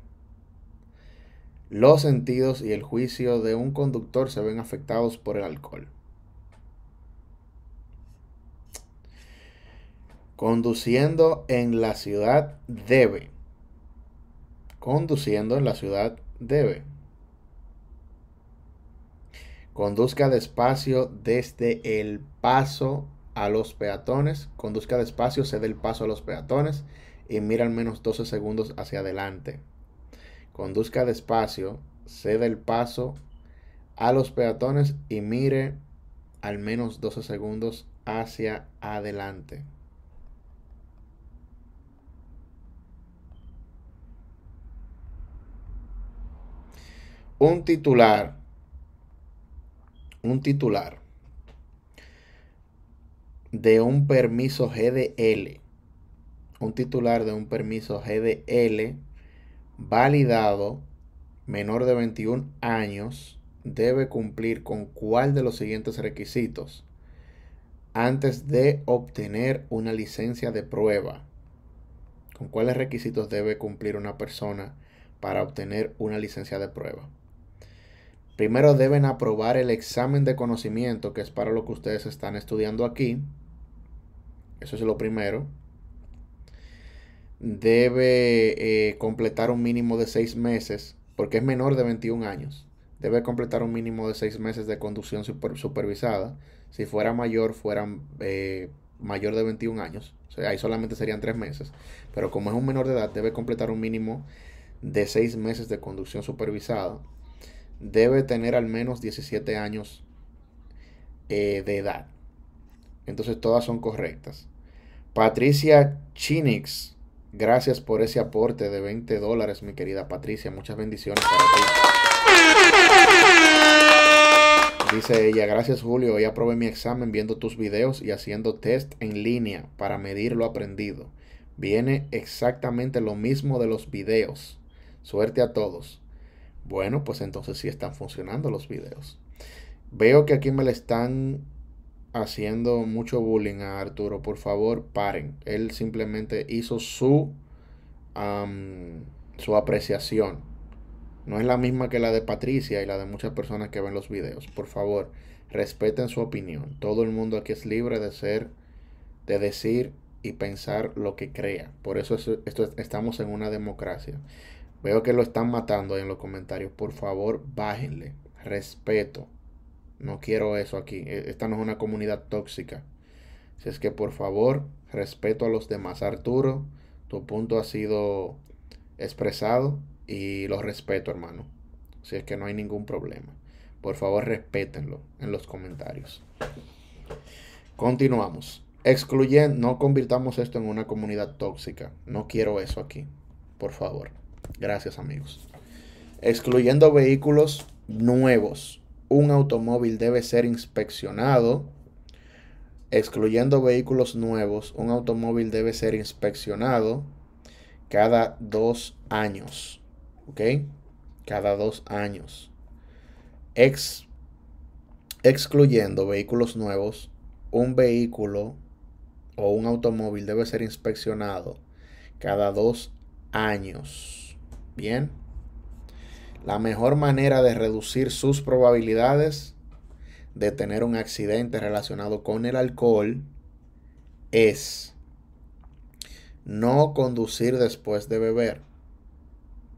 los sentidos y el juicio de un conductor se ven afectados por el alcohol. Conduciendo en la ciudad debe. Conduciendo en la ciudad debe. Conduzca despacio desde el paso a los peatones. Conduzca despacio, cede el paso a los peatones y mira al menos 12 segundos hacia adelante. Conduzca despacio, cede el paso a los peatones y mire al menos 12 segundos hacia adelante. Un titular un titular de un permiso GDL, un titular de un permiso GDL validado menor de 21 años debe cumplir con cuál de los siguientes requisitos antes de obtener una licencia de prueba. ¿Con cuáles requisitos debe cumplir una persona para obtener una licencia de prueba? Primero deben aprobar el examen de conocimiento, que es para lo que ustedes están estudiando aquí. Eso es lo primero. Debe eh, completar un mínimo de seis meses, porque es menor de 21 años. Debe completar un mínimo de seis meses de conducción supervisada. Si fuera mayor, fueran eh, mayor de 21 años. ahí solamente serían tres meses. Pero como es un menor de edad, debe completar un mínimo de seis meses de conducción supervisada debe tener al menos 17 años eh, de edad. Entonces todas son correctas. Patricia Chinix, gracias por ese aporte de 20 dólares, mi querida Patricia. Muchas bendiciones para ti. Dice ella, gracias Julio, Hoy aprobé mi examen viendo tus videos y haciendo test en línea para medir lo aprendido. Viene exactamente lo mismo de los videos. Suerte a todos. Bueno, pues entonces sí están funcionando los videos. Veo que aquí me le están haciendo mucho bullying a Arturo. Por favor, paren. Él simplemente hizo su, su apreciación. No es la misma que la de Patricia y la de muchas personas que ven los videos. Por favor, respeten su opinión. Todo el mundo aquí es libre de ser, de decir y pensar lo que crea. Por eso esto, estamos en una democracia. Veo que lo están matando ahí en los comentarios. Por favor, bájenle. Respeto. No quiero eso aquí. E, esta no es una comunidad tóxica. Si es que por favor, respeto a los demás. Arturo, tu punto ha sido expresado y lo respeto, hermano. Si es que no hay ningún problema. Por favor, respétenlo en los comentarios. Continuamos. Excluyendo, no convirtamos esto en una comunidad tóxica. No quiero eso aquí. Por favor. Gracias amigos. Excluyendo vehículos nuevos, un automóvil debe ser inspeccionado. Excluyendo vehículos nuevos, un automóvil debe ser inspeccionado cada dos años. ¿Ok? Cada dos años. Ex, excluyendo vehículos nuevos, un vehículo o un automóvil debe ser inspeccionado cada dos años. Bien. La mejor manera de reducir sus probabilidades de tener un accidente relacionado con el alcohol es no conducir después de beber.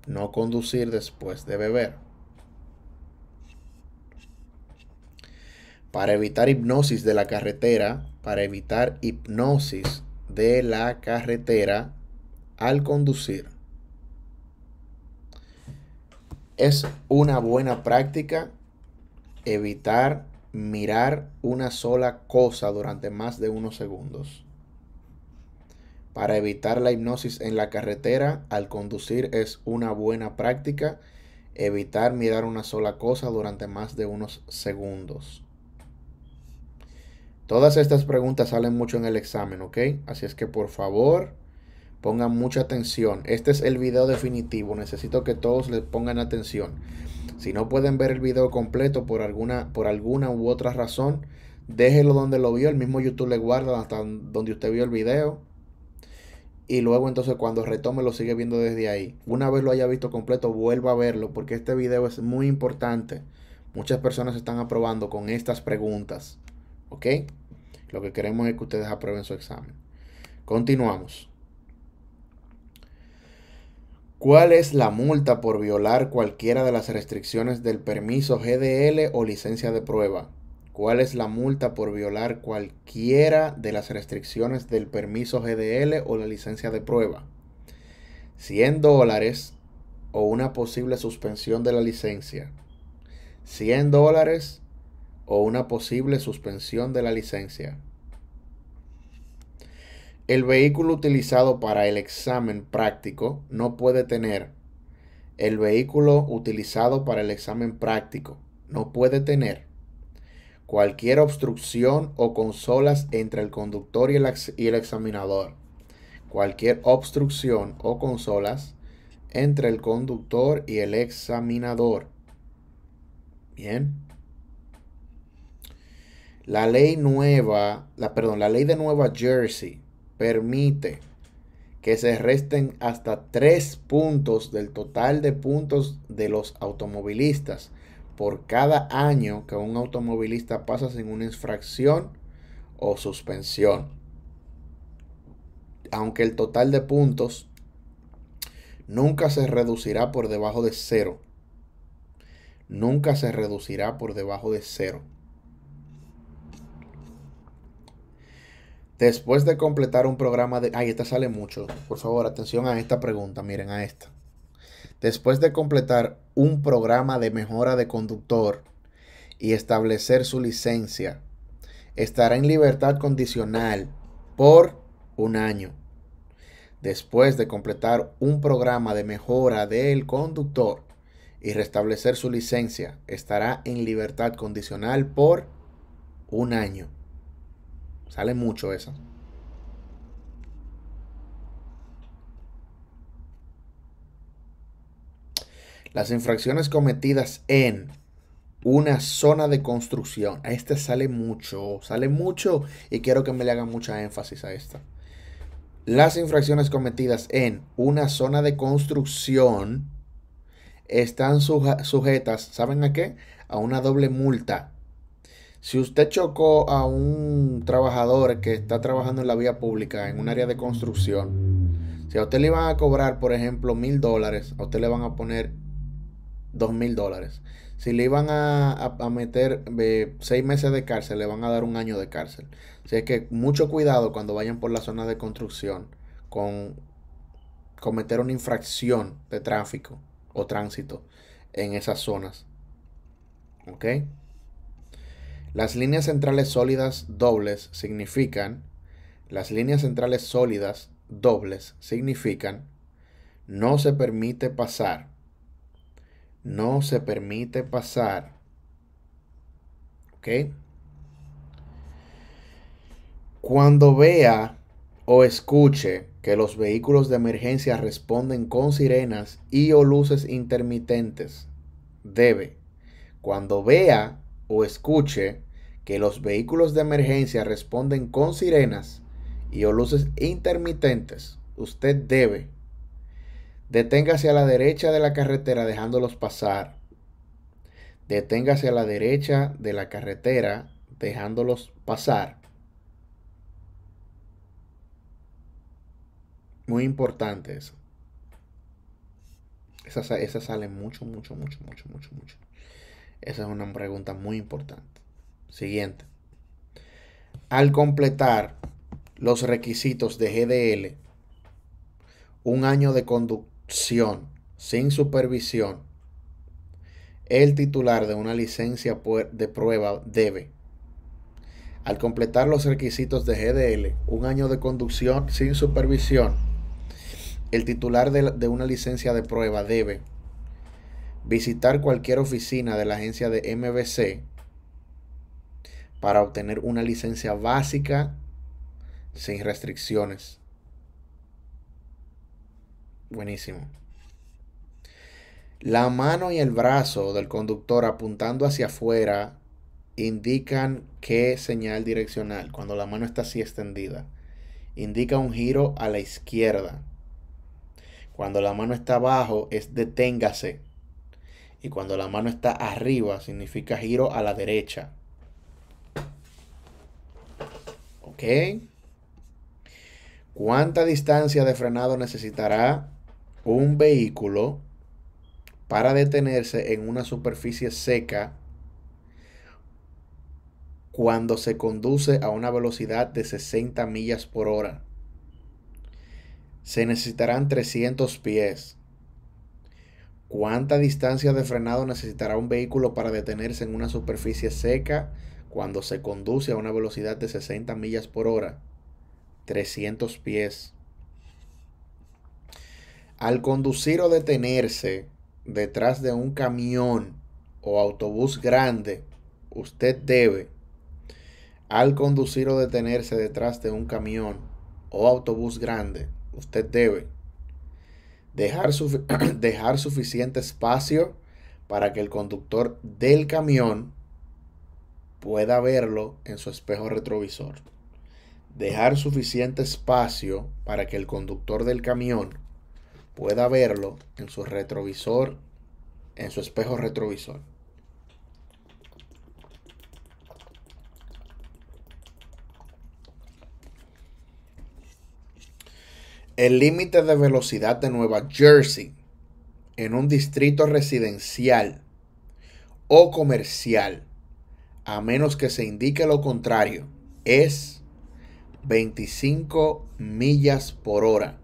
No conducir después de beber. Para evitar hipnosis de la carretera, para evitar hipnosis de la carretera al conducir. Es una buena práctica evitar mirar una sola cosa durante más de unos segundos. Para evitar la hipnosis en la carretera, al conducir es una buena práctica evitar mirar una sola cosa durante más de unos segundos. Todas estas preguntas salen mucho en el examen, ¿ok? Así es que por favor... Pongan mucha atención. Este es el video definitivo. Necesito que todos le pongan atención. Si no pueden ver el video completo por alguna, por alguna u otra razón, déjelo donde lo vio. El mismo YouTube le guarda hasta donde usted vio el video. Y luego entonces cuando retome lo sigue viendo desde ahí. Una vez lo haya visto completo, vuelva a verlo porque este video es muy importante. Muchas personas están aprobando con estas preguntas. ¿Ok? Lo que queremos es que ustedes aprueben su examen. Continuamos. ¿Cuál es la multa por violar cualquiera de las restricciones del permiso GDL o licencia de prueba? ¿Cuál es la multa por violar cualquiera de las restricciones del permiso GDL o la licencia de prueba? 100 dólares o una posible suspensión de la licencia. 100 dólares o una posible suspensión de la licencia. El vehículo utilizado para el examen práctico no puede tener. El vehículo utilizado para el examen práctico no puede tener cualquier obstrucción o consolas entre el conductor y el, y el examinador. Cualquier obstrucción o consolas entre el conductor y el examinador. Bien. La ley nueva, la, perdón, la ley de Nueva Jersey permite que se resten hasta tres puntos del total de puntos de los automovilistas por cada año que un automovilista pasa sin una infracción o suspensión. Aunque el total de puntos nunca se reducirá por debajo de cero. Nunca se reducirá por debajo de cero. Después de completar un programa de... Ay, esta sale mucho. Por favor, atención a esta pregunta. Miren, a esta. Después de completar un programa de mejora de conductor y establecer su licencia, estará en libertad condicional por un año. Después de completar un programa de mejora del conductor y restablecer su licencia, estará en libertad condicional por un año. Sale mucho esa. Las infracciones cometidas en una zona de construcción. A esta sale mucho, sale mucho y quiero que me le hagan mucha énfasis a esta. Las infracciones cometidas en una zona de construcción están sujetas, ¿saben a qué? A una doble multa si usted chocó a un trabajador que está trabajando en la vía pública, en un área de construcción, si a usted le iban a cobrar, por ejemplo, mil dólares, a usted le van a poner dos mil dólares. Si le iban a, meter eh, seis meses de cárcel, le van a dar un año de cárcel. Así es que mucho cuidado cuando vayan por la zona de construcción con cometer una infracción de tráfico o tránsito en esas zonas. ¿Ok? Las líneas centrales sólidas dobles significan, las líneas centrales sólidas dobles significan, no se permite pasar, no se permite pasar, ¿ok? Cuando vea o escuche que los vehículos de emergencia responden con sirenas y o luces intermitentes, debe, cuando vea o escuche que los vehículos de emergencia responden con sirenas y o luces intermitentes, usted debe deténgase a la derecha de la carretera dejándolos pasar. Deténgase a la derecha de la carretera dejándolos pasar. Muy importante eso. Esa, sale mucho, mucho, mucho, mucho, mucho, mucho. Esa es una pregunta muy importante. Siguiente. Al completar los requisitos de GDL, un año de conducción sin supervisión, el titular de una licencia de prueba debe, al completar los requisitos de GDL, un año de conducción sin supervisión, el titular de, de una licencia de prueba debe visitar cualquier oficina de la agencia de MBC para obtener una licencia básica sin restricciones. Buenísimo. La mano y el brazo del conductor apuntando hacia afuera indican qué señal direccional, cuando la mano está así extendida, indica un giro a la izquierda. Cuando la mano está abajo es deténgase. Y cuando la mano está arriba significa giro a la derecha. ¿Cuánta distancia de frenado necesitará un vehículo para detenerse en una superficie seca cuando se conduce a una velocidad de 60 millas por hora? Se necesitarán 300 pies. ¿Cuánta distancia de frenado necesitará un vehículo para detenerse en una superficie seca cuando se conduce a una velocidad de 60 millas por hora, 300 pies. Al conducir o detenerse detrás de un camión o autobús grande, usted debe, al conducir o detenerse detrás de un camión o autobús grande, usted debe dejar, dejar suficiente espacio para que el conductor del camión pueda verlo en su espejo retrovisor. Dejar suficiente espacio para que el conductor del camión pueda verlo en su retrovisor, en su espejo retrovisor. El límite de velocidad de Nueva Jersey en un distrito residencial o comercial a menos que se indique lo contrario, es 25 millas por hora.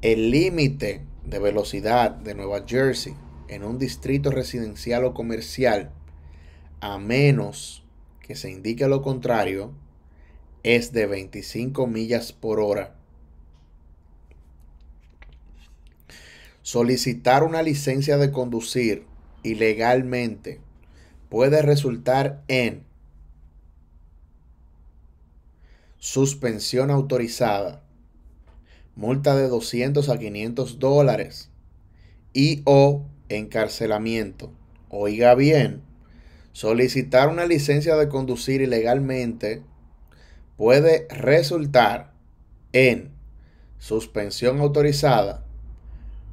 El límite de velocidad de Nueva Jersey en un distrito residencial o comercial, a menos que se indique lo contrario, es de 25 millas por hora. Solicitar una licencia de conducir ilegalmente puede resultar en suspensión autorizada, multa de 200 a 500 dólares y o encarcelamiento. Oiga bien, solicitar una licencia de conducir ilegalmente puede resultar en suspensión autorizada,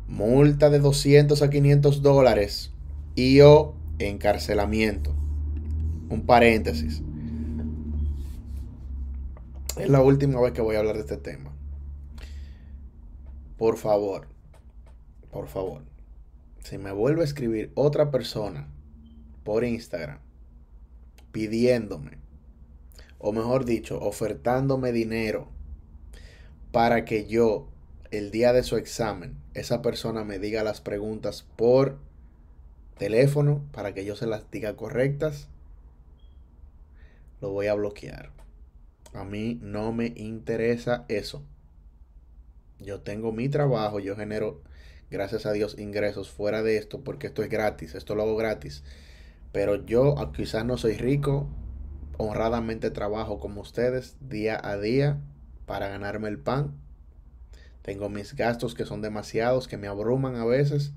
multa de 200 a 500 dólares y o encarcelamiento. Un paréntesis. Es la última vez que voy a hablar de este tema. Por favor, por favor, si me vuelve a escribir otra persona por Instagram pidiéndome, o mejor dicho, ofertándome dinero para que yo, el día de su examen, esa persona me diga las preguntas por teléfono para que yo se las diga correctas, lo voy a bloquear. A mí no me interesa eso. Yo tengo mi trabajo, yo genero, gracias a Dios, ingresos fuera de esto, porque esto es gratis, esto lo hago gratis. Pero yo ah, quizás no soy rico, honradamente trabajo como ustedes día a día para ganarme el pan. Tengo mis gastos que son demasiados, que me abruman a veces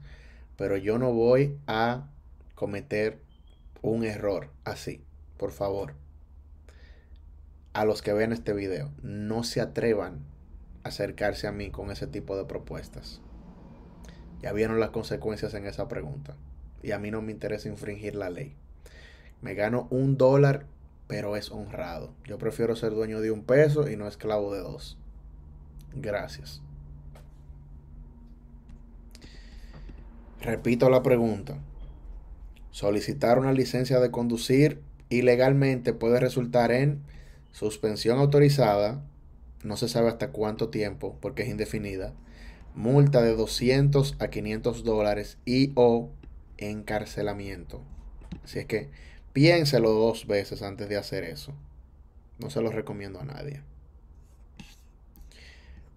pero yo no voy a cometer un error así. Por favor, a los que vean este video, no se atrevan a acercarse a mí con ese tipo de propuestas. Ya vieron las consecuencias en esa pregunta. Y a mí no me interesa infringir la ley. Me gano un dólar, pero es honrado. Yo prefiero ser dueño de un peso y no esclavo de dos. Gracias. Repito la pregunta. Solicitar una licencia de conducir ilegalmente puede resultar en suspensión autorizada, no se sabe hasta cuánto tiempo porque es indefinida, multa de 200 a 500 dólares y o encarcelamiento. Así es que piénselo dos veces antes de hacer eso. No se lo recomiendo a nadie.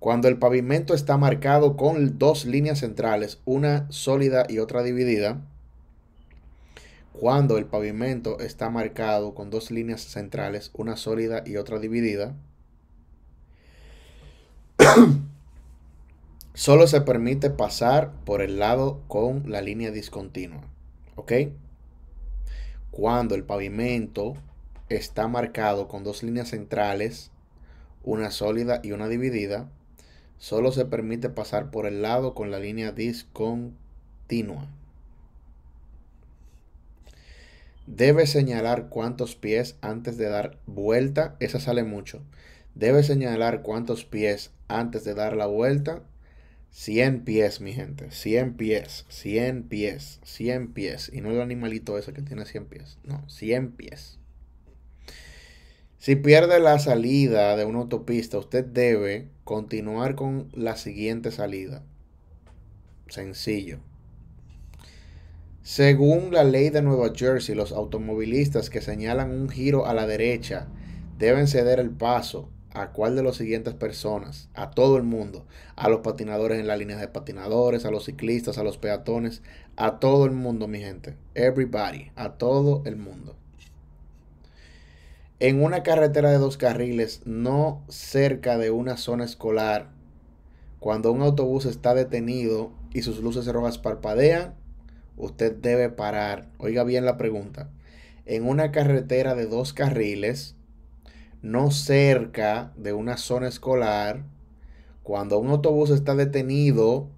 Cuando el pavimento está marcado con dos líneas centrales, una sólida y otra dividida, cuando el pavimento está marcado con dos líneas centrales, una sólida y otra dividida, solo se permite pasar por el lado con la línea discontinua. ¿Ok? Cuando el pavimento está marcado con dos líneas centrales, una sólida y una dividida, Solo se permite pasar por el lado con la línea discontinua. Debe señalar cuántos pies antes de dar vuelta. Esa sale mucho. Debe señalar cuántos pies antes de dar la vuelta. 100 pies, mi gente. 100 pies. 100 pies. 100 pies. Y no el animalito ese que tiene 100 pies. No, 100 pies. Si pierde la salida de una autopista, usted debe continuar con la siguiente salida. Sencillo. Según la ley de Nueva Jersey, los automovilistas que señalan un giro a la derecha deben ceder el paso a cuál de las siguientes personas, a todo el mundo, a los patinadores en la línea de patinadores, a los ciclistas, a los peatones, a todo el mundo, mi gente. Everybody, a todo el mundo en una carretera de dos carriles, no cerca de una zona escolar, cuando un autobús está detenido y sus luces rojas parpadean, usted debe parar. Oiga bien la pregunta. En una carretera de dos carriles, no cerca de una zona escolar, cuando un autobús está detenido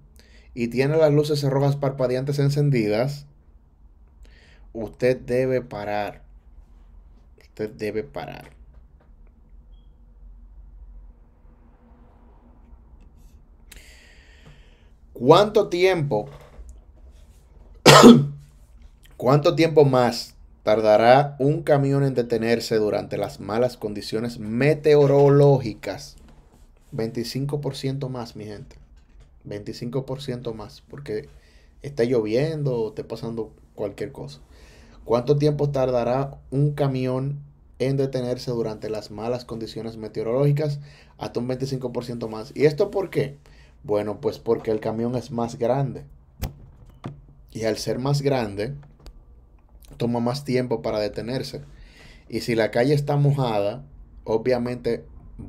y tiene las luces rojas parpadeantes encendidas, usted debe parar. Usted debe parar. ¿Cuánto tiempo? ¿Cuánto tiempo más tardará un camión en detenerse durante las malas condiciones meteorológicas? 25% más, mi gente. 25% más, porque está lloviendo o está pasando cualquier cosa. ¿Cuánto tiempo tardará un camión en detenerse durante las malas condiciones meteorológicas? Hasta un 25% más. ¿Y esto por qué? Bueno, pues porque el camión es más grande. Y al ser más grande, toma más tiempo para detenerse. Y si la calle está mojada, obviamente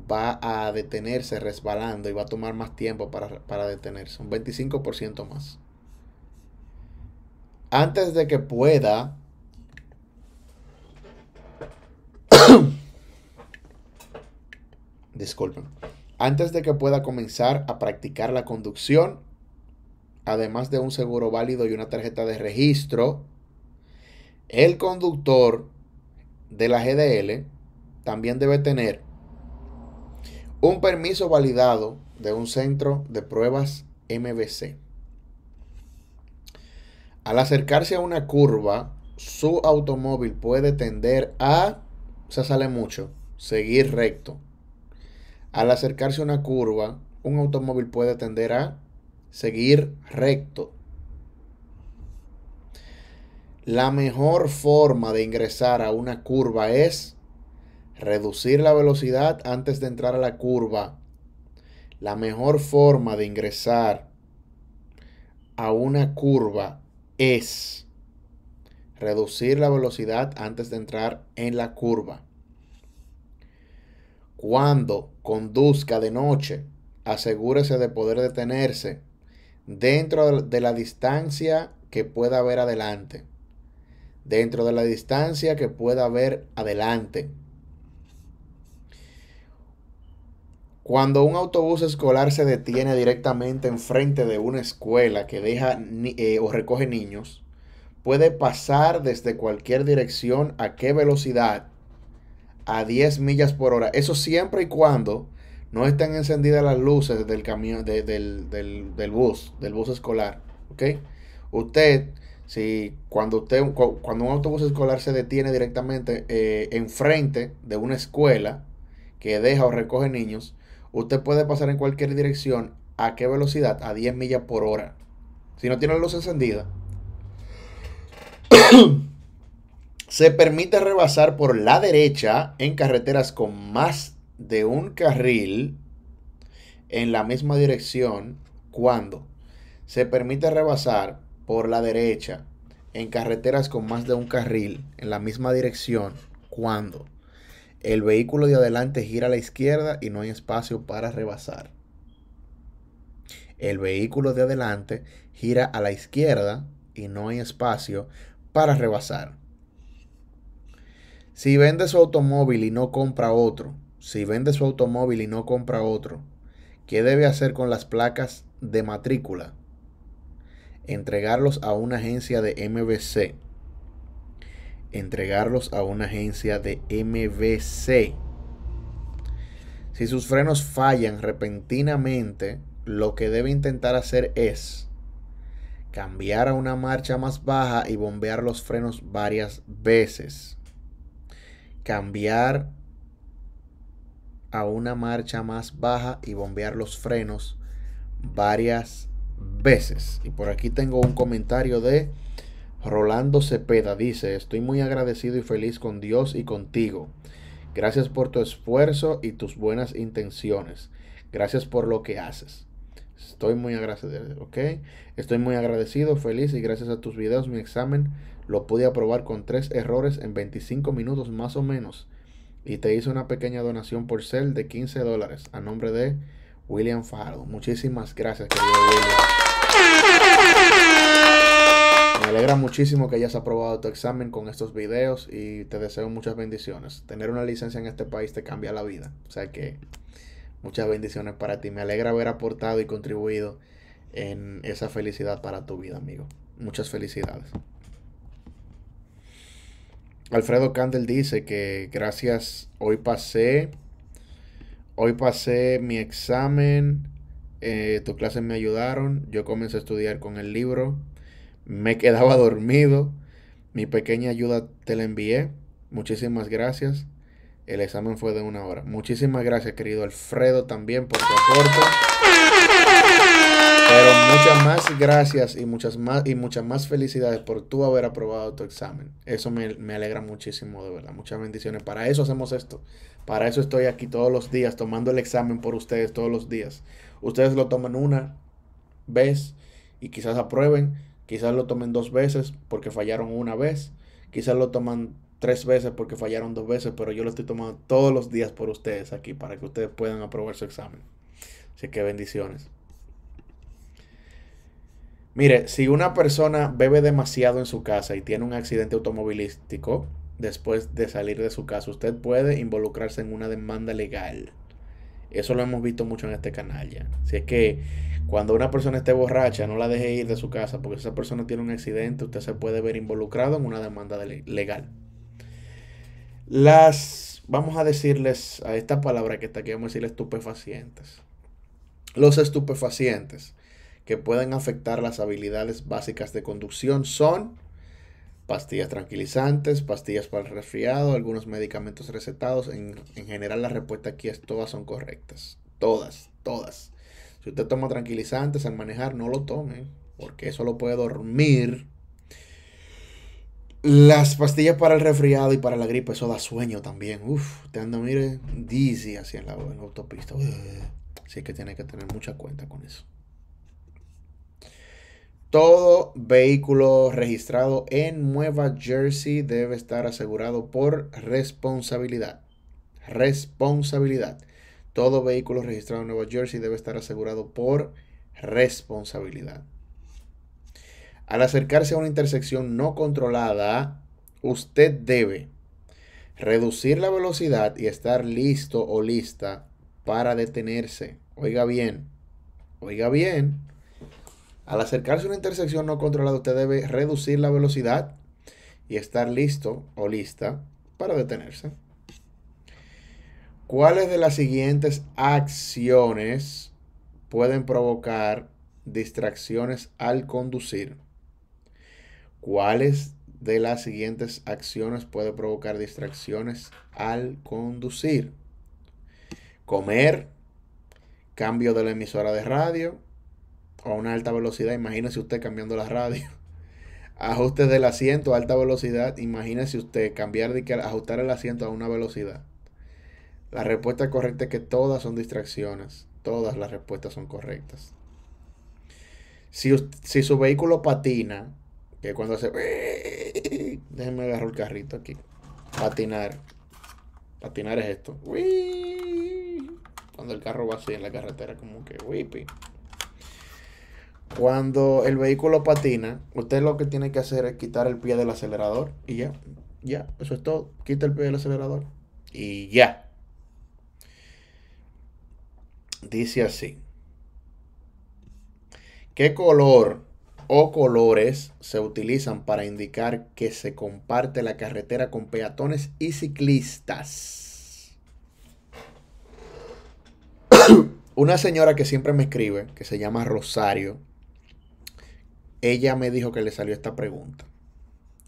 va a detenerse resbalando y va a tomar más tiempo para, detenerse, un 25% más. Antes de que pueda disculpen, antes de que pueda comenzar a practicar la conducción, además de un seguro válido y una tarjeta de registro, el conductor de la GDL también debe tener un permiso validado de un centro de pruebas MBC. Al acercarse a una curva, su automóvil puede tender a, se sale mucho, seguir recto, al acercarse a una curva, un automóvil puede tender a seguir recto. La mejor forma de ingresar a una curva es reducir la velocidad antes de entrar a la curva. La mejor forma de ingresar a una curva es reducir la velocidad antes de entrar en la curva. Cuando conduzca de noche, asegúrese de poder detenerse dentro de la distancia que pueda ver adelante. Dentro de la distancia que pueda ver adelante. Cuando un autobús escolar se detiene directamente enfrente de una escuela que deja eh, o recoge niños, puede pasar desde cualquier dirección a qué velocidad a 10 millas por hora. Eso siempre y cuando no estén encendidas las luces del camión, del, bus, del bus escolar. ¿Ok? Usted, si cuando usted, cuando un autobús escolar se detiene directamente eh, enfrente de una escuela que deja o recoge niños, usted puede pasar en cualquier dirección. ¿A qué velocidad? A 10 millas por hora. Si no tiene la luz encendida. Se permite rebasar por la derecha en carreteras con más de un carril en la misma dirección cuando se permite rebasar por la derecha en carreteras con más de un carril en la misma dirección cuando el vehículo de adelante gira a la izquierda y no hay espacio para rebasar. El vehículo de adelante gira a la izquierda y no hay espacio para rebasar. Si vende su automóvil y no compra otro, si vende su automóvil y no compra otro, ¿qué debe hacer con las placas de matrícula? Entregarlos a una agencia de MVC. Entregarlos a una agencia de MVC. Si sus frenos fallan repentinamente, lo que debe intentar hacer es cambiar a una marcha más baja y bombear los frenos varias veces cambiar a una marcha más baja y bombear los frenos varias veces. Y por aquí tengo un comentario de Rolando Cepeda. Dice, estoy muy agradecido y feliz con Dios y contigo. Gracias por tu esfuerzo y tus buenas intenciones. Gracias por lo que haces. Estoy muy agradecido, Estoy muy agradecido, feliz y gracias a tus videos mi examen lo pude aprobar con tres errores en 25 minutos más o menos. Y te hice una pequeña donación por cel de 15 dólares a nombre de William Fajardo. Muchísimas gracias, querido William. Me alegra muchísimo que hayas aprobado tu examen con estos videos y te deseo muchas bendiciones. Tener una licencia en este país te cambia la vida. O sea que muchas bendiciones para ti. Me alegra haber aportado y contribuido en esa felicidad para tu vida, amigo. Muchas felicidades. Alfredo Candel dice que gracias, hoy pasé, hoy pasé mi examen, eh, tus clases me ayudaron, yo comencé a estudiar con el libro, me quedaba dormido, mi pequeña ayuda te la envié, muchísimas gracias, el examen fue de una hora. Muchísimas gracias querido Alfredo también por tu aporte. Pero ¡Eh! muchas más gracias y muchas más, y muchas más felicidades por tú haber aprobado tu examen. Eso me, me alegra muchísimo, de verdad. Muchas bendiciones. Para eso hacemos esto. Para eso estoy aquí todos los días, tomando el examen por ustedes todos los días. Ustedes lo toman una vez y quizás aprueben. Quizás lo tomen dos veces porque fallaron una vez. Quizás lo toman tres veces porque fallaron dos veces, pero yo lo estoy tomando todos los días por ustedes aquí para que ustedes puedan aprobar su examen. Así que bendiciones. Mire, si una persona bebe demasiado en su casa y tiene un accidente automovilístico después de salir de su casa, usted puede involucrarse en una demanda legal. Eso lo hemos visto mucho en este canal ya. Si es que cuando una persona esté borracha, no la deje ir de su casa, porque si esa persona tiene un accidente, usted se puede ver involucrado en una demanda legal. Las, vamos a decirles a esta palabra que está aquí, vamos a decir estupefacientes. Los estupefacientes que pueden afectar las habilidades básicas de conducción son pastillas tranquilizantes, pastillas para el resfriado, algunos medicamentos recetados. En, general la respuesta aquí es todas son correctas. Todas, todas. Si usted toma tranquilizantes al manejar, no lo tome, porque eso lo puede dormir. Las pastillas para el resfriado y para la gripe, eso da sueño también. Uf, te anda, mire, dizzy así en la, autopista. así que tiene que tener mucha cuenta con eso. Todo vehículo registrado en Nueva Jersey debe estar asegurado por responsabilidad. Responsabilidad. Todo vehículo registrado en Nueva Jersey debe estar asegurado por responsabilidad. Al acercarse a una intersección no controlada, usted debe reducir la velocidad y estar listo o lista para detenerse. Oiga bien, oiga bien, al acercarse a una intersección no controlada, usted debe reducir la velocidad y estar listo o lista para detenerse. ¿Cuáles de las siguientes acciones pueden provocar distracciones al conducir? ¿Cuáles de las siguientes acciones pueden provocar distracciones al conducir? Comer, cambio de la emisora de radio, a una alta velocidad, imagínese usted cambiando la radio. Ajustes del asiento a alta velocidad, imagínese usted cambiar de ajustar el asiento a una velocidad. La respuesta correcta es que todas son distracciones, todas las respuestas son correctas. Si, su vehículo patina, que cuando hace... Déjenme agarrar el carrito aquí. Patinar. Patinar es esto. Cuando el carro va así en la carretera, como que... Cuando el vehículo patina, usted lo que tiene que hacer es quitar el pie del acelerador y ya, ya, eso es todo. Quita el pie del acelerador y ya. Dice así. ¿Qué color o colores se utilizan para indicar que se comparte la carretera con peatones y ciclistas? Una señora que siempre me escribe, que se llama Rosario, ella me dijo que le salió esta pregunta.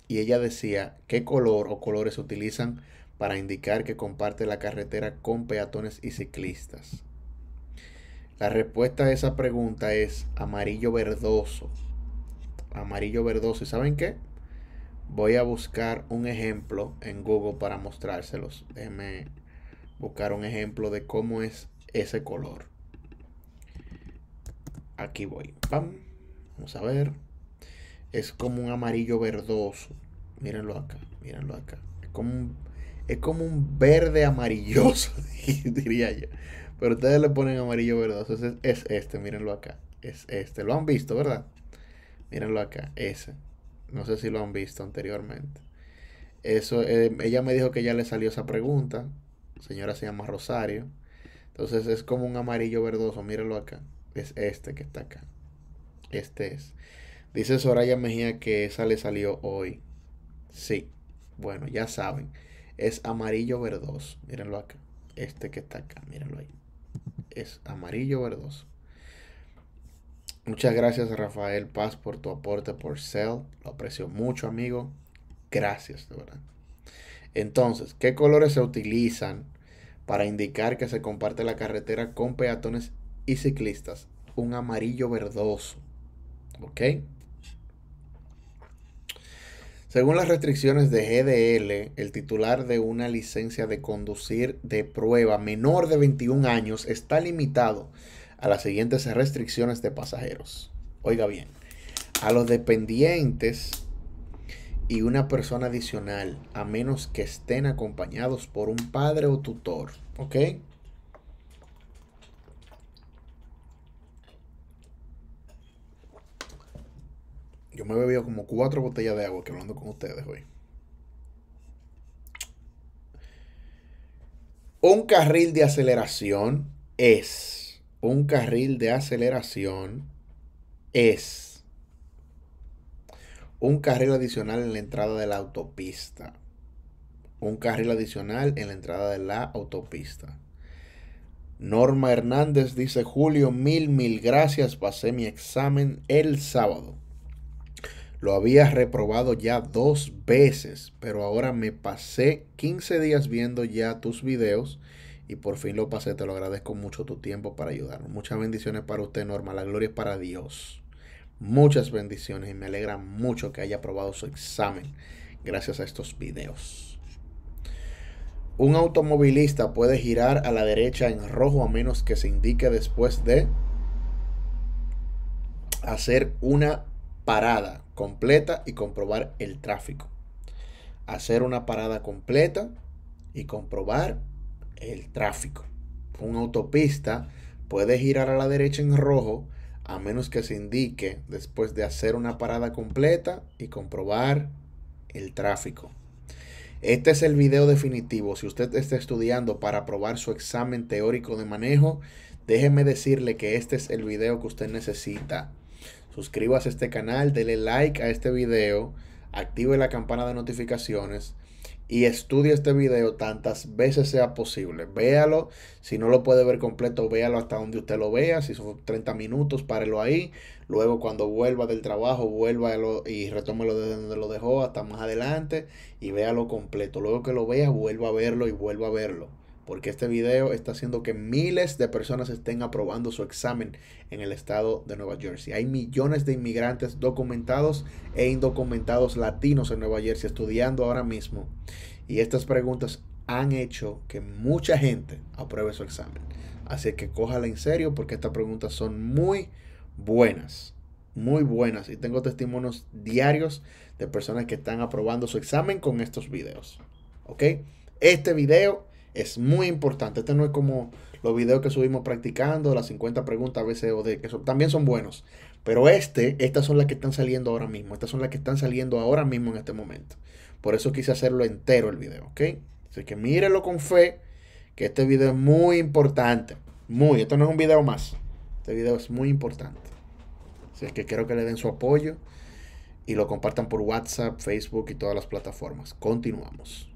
Y ella decía, ¿qué color o colores se utilizan para indicar que comparte la carretera con peatones y ciclistas? La respuesta a esa pregunta es amarillo verdoso. Amarillo verdoso. ¿Y saben qué? Voy a buscar un ejemplo en Google para mostrárselos. Déjenme buscar un ejemplo de cómo es ese color. Aquí voy. ¡Pam! Vamos a ver. Es como un amarillo verdoso. Mírenlo acá, mírenlo acá. Es como un, es como un verde amarilloso, diría yo. Pero ustedes le ponen amarillo verdoso. Es, este, mírenlo acá. Es este. Lo han visto, ¿verdad? Mírenlo acá, ese. No sé si lo han visto anteriormente. Eso, eh, ella me dijo que ya le salió esa pregunta. señora se llama Rosario. Entonces es como un amarillo verdoso, mírenlo acá. Es este que está acá. Este es, Dice Soraya Mejía que esa le salió hoy. Sí, bueno, ya saben. Es amarillo verdoso. Mírenlo acá. Este que está acá, mírenlo ahí. Es amarillo verdoso. Muchas gracias Rafael Paz por tu aporte por Cell. Lo aprecio mucho, amigo. Gracias, de verdad. Entonces, ¿qué colores se utilizan para indicar que se comparte la carretera con peatones y ciclistas? Un amarillo verdoso. ¿Ok? Según las restricciones de GDL, el titular de una licencia de conducir de prueba menor de 21 años está limitado a las siguientes restricciones de pasajeros. Oiga bien, a los dependientes y una persona adicional, a menos que estén acompañados por un padre o tutor. ¿Ok? Yo me he bebido como cuatro botellas de agua que hablando con ustedes hoy. Un carril de aceleración es. Un carril de aceleración es. Un carril adicional en la entrada de la autopista. Un carril adicional en la entrada de la autopista. Norma Hernández dice, Julio, mil, mil gracias. Pasé mi examen el sábado. Lo había reprobado ya dos veces, pero ahora me pasé 15 días viendo ya tus videos y por fin lo pasé. Te lo agradezco mucho tu tiempo para ayudarnos. Muchas bendiciones para usted, Norma. La gloria es para Dios. Muchas bendiciones y me alegra mucho que haya aprobado su examen gracias a estos videos. Un automovilista puede girar a la derecha en rojo a menos que se indique después de hacer una parada completa y comprobar el tráfico. Hacer una parada completa y comprobar el tráfico. Una autopista puede girar a la derecha en rojo a menos que se indique después de hacer una parada completa y comprobar el tráfico. Este es el video definitivo. Si usted está estudiando para aprobar su examen teórico de manejo, déjeme decirle que este es el video que usted necesita suscríbase a este canal, dele like a este video, active la campana de notificaciones y estudie este video tantas veces sea posible. Véalo, si no lo puede ver completo, véalo hasta donde usted lo vea, si son 30 minutos, párelo ahí, luego cuando vuelva del trabajo, vuelva y retómelo desde donde lo dejó hasta más adelante y véalo completo. Luego que lo vea, vuelva a verlo y vuelva a verlo porque este video está haciendo que miles de personas estén aprobando su examen en el estado de Nueva Jersey. Hay millones de inmigrantes documentados e indocumentados latinos en Nueva Jersey estudiando ahora mismo y estas preguntas han hecho que mucha gente apruebe su examen. Así que cójala en serio porque estas preguntas son muy buenas, muy buenas. Y tengo testimonios diarios de personas que están aprobando su examen con estos videos. ¿Ok? Este video es muy importante. Este no es como los videos que subimos practicando, las 50 preguntas de que también son buenos. Pero este, estas son las que están saliendo ahora mismo. Estas son las que están saliendo ahora mismo en este momento. Por eso quise hacerlo entero el video, ¿ok? Así que mírenlo con fe, que este video es muy importante. Muy, esto no es un video más. Este video es muy importante. Así que quiero que le den su apoyo y lo compartan por WhatsApp, Facebook y todas las plataformas. Continuamos.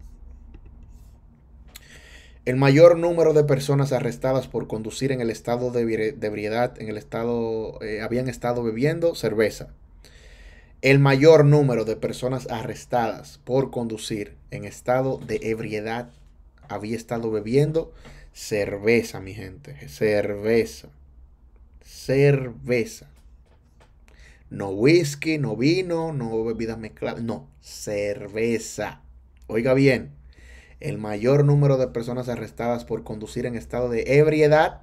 El mayor número de personas arrestadas por conducir en el estado de, ebriedad, en el estado, eh, habían estado bebiendo cerveza. El mayor número de personas arrestadas por conducir en estado de ebriedad había estado bebiendo cerveza, mi gente. Cerveza. Cerveza. No whisky, no vino, no bebidas mezcladas. No, cerveza. Oiga bien el mayor número de personas arrestadas por conducir en estado de ebriedad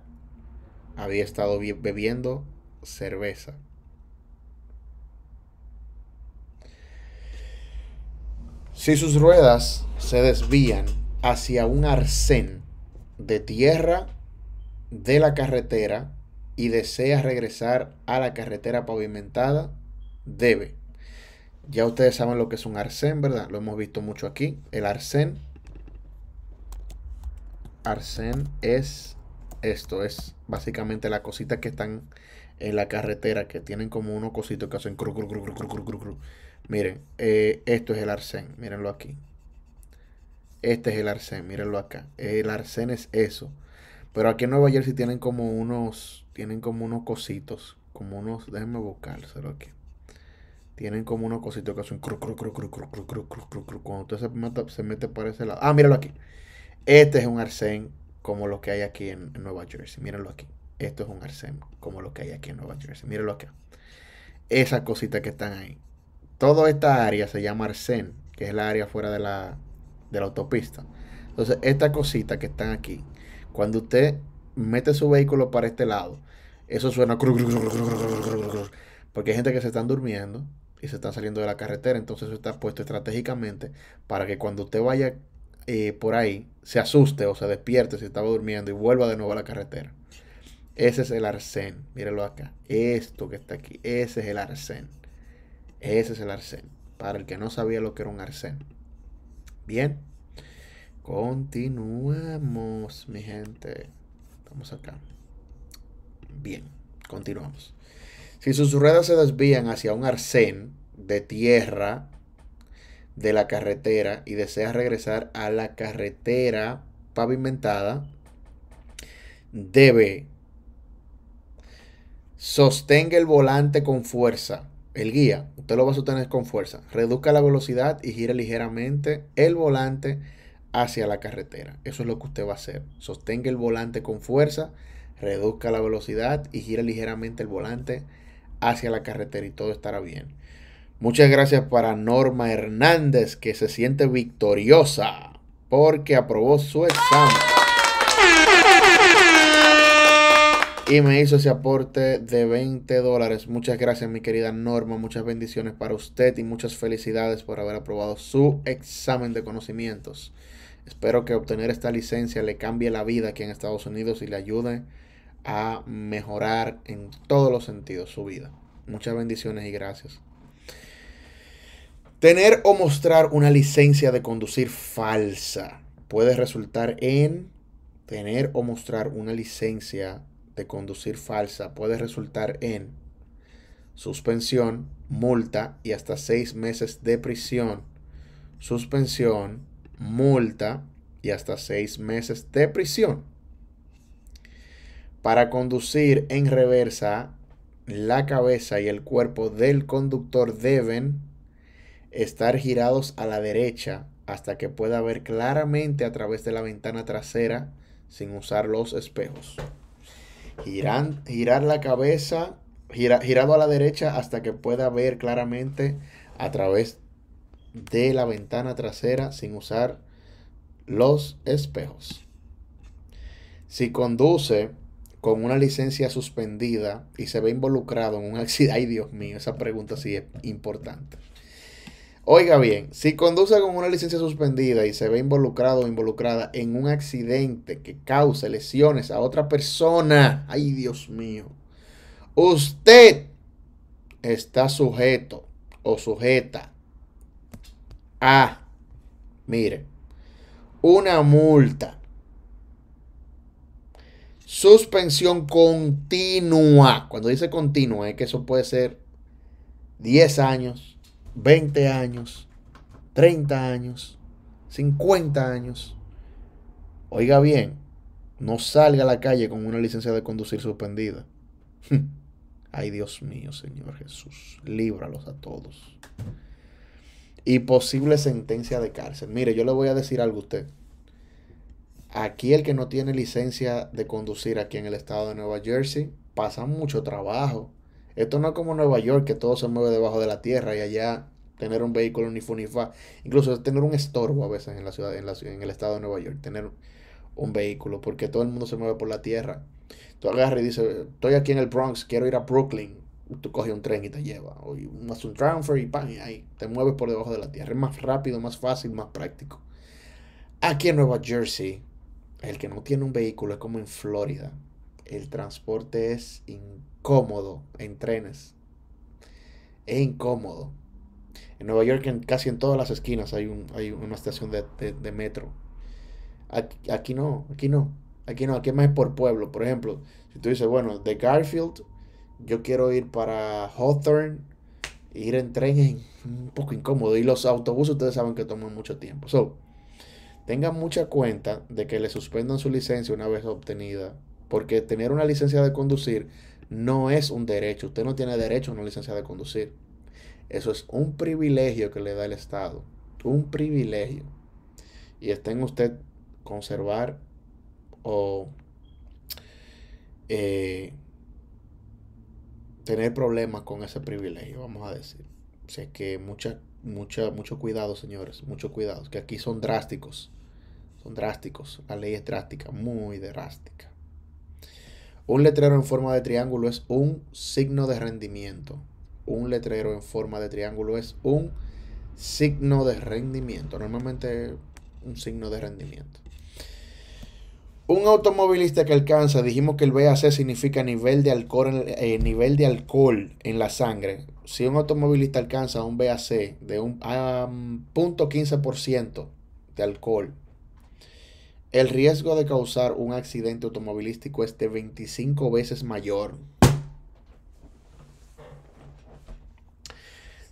había estado bebiendo cerveza. Si sus ruedas se desvían hacia un arcén de tierra de la carretera y desea regresar a la carretera pavimentada, debe. Ya ustedes saben lo que es un arcén, ¿verdad? Lo hemos visto mucho aquí. El arcén arsen es esto, es básicamente la cosita que están en la carretera, que tienen como unos cositos que hacen cru, cru, cru, Miren, esto es el arsen, mírenlo aquí. Este es el arsen, mírenlo acá. El arsen es eso. Pero aquí en Nueva Jersey tienen como unos, tienen como unos cositos, como unos, déjenme buscárselo aquí. Tienen como unos cositos que hacen cru, cru, cru, cru, cru, cru, cru, cuando usted se mete, se mete para ese lado. Ah, mírenlo aquí. Este es un arcén como lo que hay aquí en, Nueva Jersey. Mírenlo aquí. Esto es un arcén como lo que hay aquí en Nueva Jersey. Mírenlo acá. Esas cositas que están ahí. Toda esta área se llama arcén, que es la área fuera de la, autopista. Entonces, estas cositas que están aquí, cuando usted mete su vehículo para este lado, eso suena porque hay gente que se están durmiendo y se están saliendo de la carretera. Entonces, eso está puesto estratégicamente para que cuando usted vaya eh, por ahí, se asuste o se despierte si estaba durmiendo y vuelva de nuevo a la carretera. Ese es el arsén. Mírenlo acá. Esto que está aquí. Ese es el arsén. Ese es el arsén. Para el que no sabía lo que era un arsén. Bien. Continuamos, mi gente. Estamos acá. Bien. Continuamos. Si sus ruedas se desvían hacia un arsén de tierra de la carretera y desea regresar a la carretera pavimentada, debe sostenga el volante con fuerza. El guía, usted lo va a sostener con fuerza. Reduzca la velocidad y gire ligeramente el volante hacia la carretera. Eso es lo que usted va a hacer. Sostenga el volante con fuerza, reduzca la velocidad y gire ligeramente el volante hacia la carretera y todo estará bien. Muchas gracias para Norma Hernández que se siente victoriosa porque aprobó su examen. Y me hizo ese aporte de 20 dólares. Muchas gracias mi querida Norma. Muchas bendiciones para usted y muchas felicidades por haber aprobado su examen de conocimientos. Espero que obtener esta licencia le cambie la vida aquí en Estados Unidos y le ayude a mejorar en todos los sentidos su vida. Muchas bendiciones y gracias. Tener o mostrar una licencia de conducir falsa puede resultar en tener o mostrar una licencia de conducir falsa puede resultar en suspensión, multa y hasta seis meses de prisión. Suspensión, multa y hasta seis meses de prisión. Para conducir en reversa, la cabeza y el cuerpo del conductor deben estar girados a la derecha hasta que pueda ver claramente a través de la ventana trasera sin usar los espejos. girar la cabeza girado a la derecha hasta que pueda ver claramente a través de la ventana trasera sin usar los espejos. Si conduce con una licencia suspendida y se ve involucrado en un accidente, ay Dios mío, esa pregunta sí es importante. Oiga bien, si conduce con una licencia suspendida y se ve involucrado o involucrada en un accidente que cause lesiones a otra persona, ay Dios mío, usted está sujeto o sujeta a, mire, una multa, suspensión continua, cuando dice continua es que eso puede ser 10 años, 20 años, 30 años, 50 años. Oiga bien, no salga a la calle con una licencia de conducir suspendida. Ay Dios mío, Señor Jesús, líbralos a todos. Y posible sentencia de cárcel. Mire, yo le voy a decir algo a usted. Aquí el que no tiene licencia de conducir aquí en el estado de Nueva Jersey pasa mucho trabajo. Esto no es como Nueva York, que todo se mueve debajo de la tierra y allá tener un vehículo ni funifa, incluso tener un estorbo a veces en la ciudad, en, la, en el estado de Nueva York, tener un vehículo, porque todo el mundo se mueve por la tierra. Tú agarras y dices, estoy aquí en el Bronx, quiero ir a Brooklyn. Tú coges un tren y te lleva, o un transfer y, ahí te mueves por debajo de la tierra. Es más rápido, más fácil, más práctico. Aquí en Nueva Jersey, el que no tiene un vehículo es como en Florida. El transporte es increíble cómodo en trenes. Es incómodo. En Nueva York, en, casi en todas las esquinas hay, un, una estación de, metro. Aquí, no, aquí no. Aquí no, aquí más por pueblo. Por ejemplo, si tú dices, bueno, de Garfield, yo quiero ir para Hawthorne, ir en tren es un poco incómodo. Y los autobuses, ustedes saben que toman mucho tiempo. So, tengan mucha cuenta de que le suspendan su licencia una vez obtenida. Porque tener una licencia de conducir no es un derecho. Usted no tiene derecho a una licencia de conducir. Eso es un privilegio que le da el Estado. Un privilegio. Y está en usted conservar o eh, tener problemas con ese privilegio, vamos a decir. O sea que mucha, mucha, mucho cuidado, señores, mucho cuidado. Que aquí son drásticos. Son drásticos. La ley es drástica, muy drástica. Un letrero en forma de triángulo es un signo de rendimiento. Un letrero en forma de triángulo es un signo de rendimiento. Normalmente un signo de rendimiento. Un automovilista que alcanza, dijimos que el BAC significa nivel de alcohol, eh, nivel de alcohol en la sangre. Si un automovilista alcanza un BAC de un ah, mm, por 0.15% de alcohol el riesgo de causar un accidente automovilístico es de 25 veces mayor.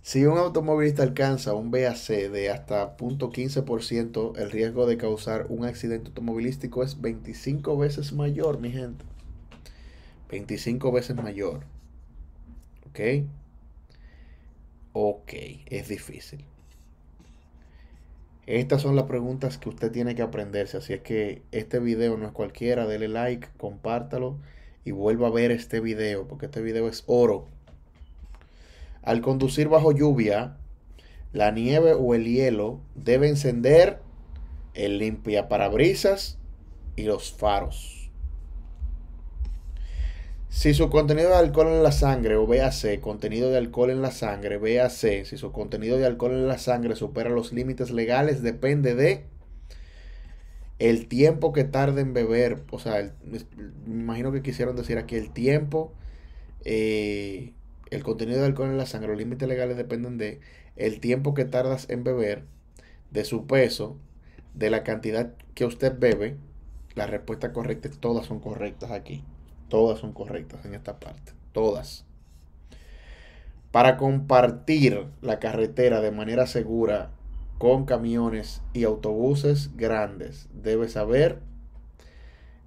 Si un automovilista alcanza un BAC de hasta 0.15%, el riesgo de causar un accidente automovilístico es 25 veces mayor, mi gente. 25 veces mayor. ¿Ok? Ok, es difícil. Estas son las preguntas que usted tiene que aprenderse, así es que este video no es cualquiera, dele like, compártalo y vuelva a ver este video, porque este video es oro. Al conducir bajo lluvia, la nieve o el hielo debe encender el limpiaparabrisas y los faros. Si su contenido de alcohol en la sangre, o BAC, contenido de alcohol en la sangre, BAC, si su contenido de alcohol en la sangre supera los límites legales, depende de el tiempo que tarde en beber. O sea, me imagino que quisieron decir aquí el tiempo, eh, el contenido de alcohol en la sangre, los límites legales dependen de el tiempo que tardas en beber, de su peso, de la cantidad que usted bebe. La respuesta correcta, todas son correctas aquí. Todas son correctas en esta parte. Todas. Para compartir la carretera de manera segura con camiones y autobuses grandes, debe saber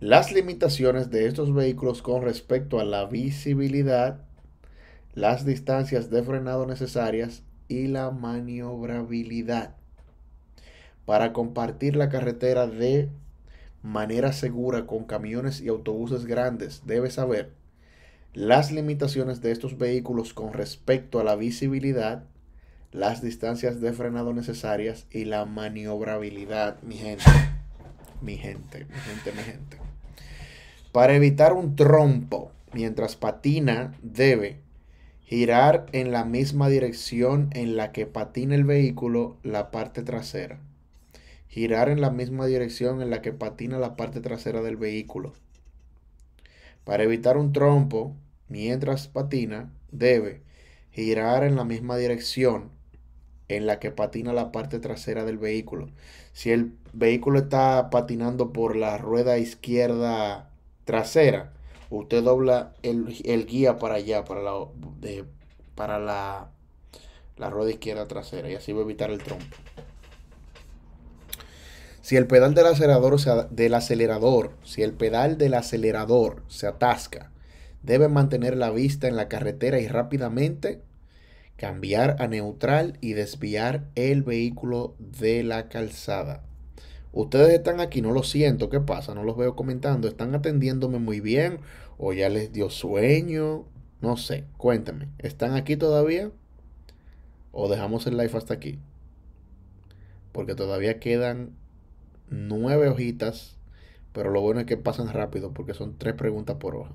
las limitaciones de estos vehículos con respecto a la visibilidad, las distancias de frenado necesarias y la maniobrabilidad para compartir la carretera de manera segura con camiones y autobuses grandes debe saber las limitaciones de estos vehículos con respecto a la visibilidad, las distancias de frenado necesarias y la maniobrabilidad, mi gente. Mi gente, mi gente, mi gente. Para evitar un trompo mientras patina, debe girar en la misma dirección en la que patina el vehículo la parte trasera girar en la misma dirección en la que patina la parte trasera del vehículo. Para evitar un trompo, mientras patina, debe girar en la misma dirección en la que patina la parte trasera del vehículo. Si el vehículo está patinando por la rueda izquierda trasera, usted dobla el, guía para allá, para, la, para la, la rueda izquierda trasera, y así va a evitar el trompo. Si el pedal del acelerador, se, del acelerador, si el pedal del acelerador se atasca, deben mantener la vista en la carretera y rápidamente cambiar a neutral y desviar el vehículo de la calzada. Ustedes están aquí, no lo siento, ¿qué pasa? No los veo comentando, están atendiéndome muy bien o ya les dio sueño, no sé, cuéntame. ¿están aquí todavía? ¿O dejamos el live hasta aquí? Porque todavía quedan nueve hojitas, pero lo bueno es que pasan rápido porque son tres preguntas por hoja.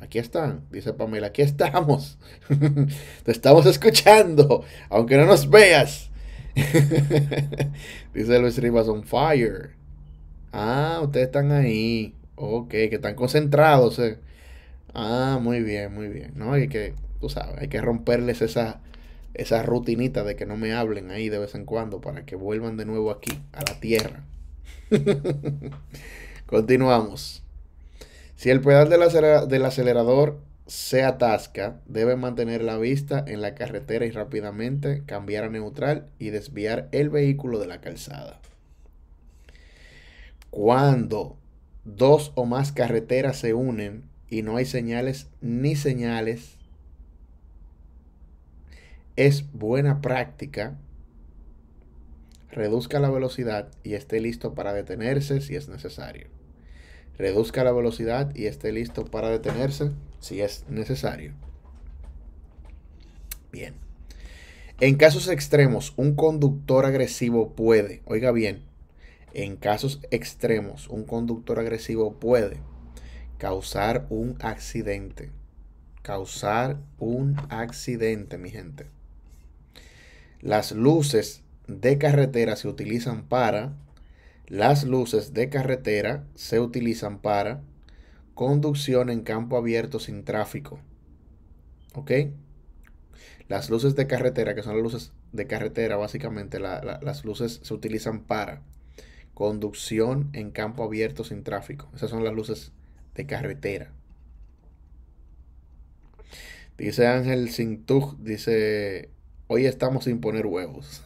Aquí están, dice Pamela, aquí estamos. Te estamos escuchando, aunque no nos veas. dice Luis Rivas on fire. Ah, ustedes están ahí. Ok, que están concentrados. Eh. Ah, muy bien, muy bien. No, hay que, tú sabes, hay que romperles esa esa rutinita de que no me hablen ahí de vez en cuando para que vuelvan de nuevo aquí, a la tierra. Continuamos. Si el pedal del, acelerador, del acelerador se atasca, debe mantener la vista en la carretera y rápidamente cambiar a neutral y desviar el vehículo de la calzada. Cuando dos o más carreteras se unen y no hay señales ni señales es buena práctica, reduzca la velocidad y esté listo para detenerse si es necesario. Reduzca la velocidad y esté listo para detenerse si es necesario. Bien. En casos extremos, un conductor agresivo puede, oiga bien, en casos extremos, un conductor agresivo puede causar un accidente. Causar un accidente, mi gente las luces de carretera se utilizan para, las luces de carretera se utilizan para conducción en campo abierto sin tráfico. ¿Ok? Las luces de carretera, que son las luces de carretera básicamente, las luces se utilizan para conducción en campo abierto sin tráfico. Esas son las luces de carretera. Dice Ángel Sintug, dice Hoy estamos sin poner huevos.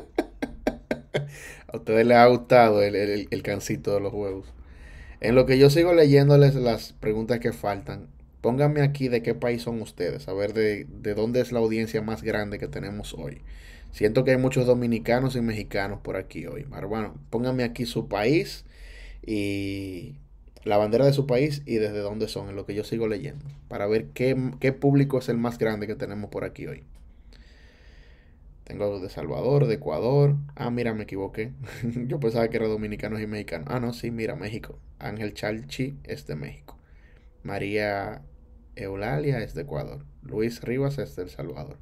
A ustedes les ha gustado el, el, cancito de los huevos. En lo que yo sigo leyéndoles las preguntas que faltan, pónganme aquí de qué país son ustedes, a ver de, dónde es la audiencia más grande que tenemos hoy. Siento que hay muchos dominicanos y mexicanos por aquí hoy. bueno, pónganme aquí su país y la bandera de su país y desde dónde son, en lo que yo sigo leyendo, para ver qué, qué público es el más grande que tenemos por aquí hoy. Tengo de Salvador, de Ecuador. Ah, mira, me equivoqué. Yo pensaba que era dominicanos y mexicanos. Ah, no, sí, mira, México. Ángel Chalchi es de México. María Eulalia es de Ecuador. Luis Rivas es de El Salvador.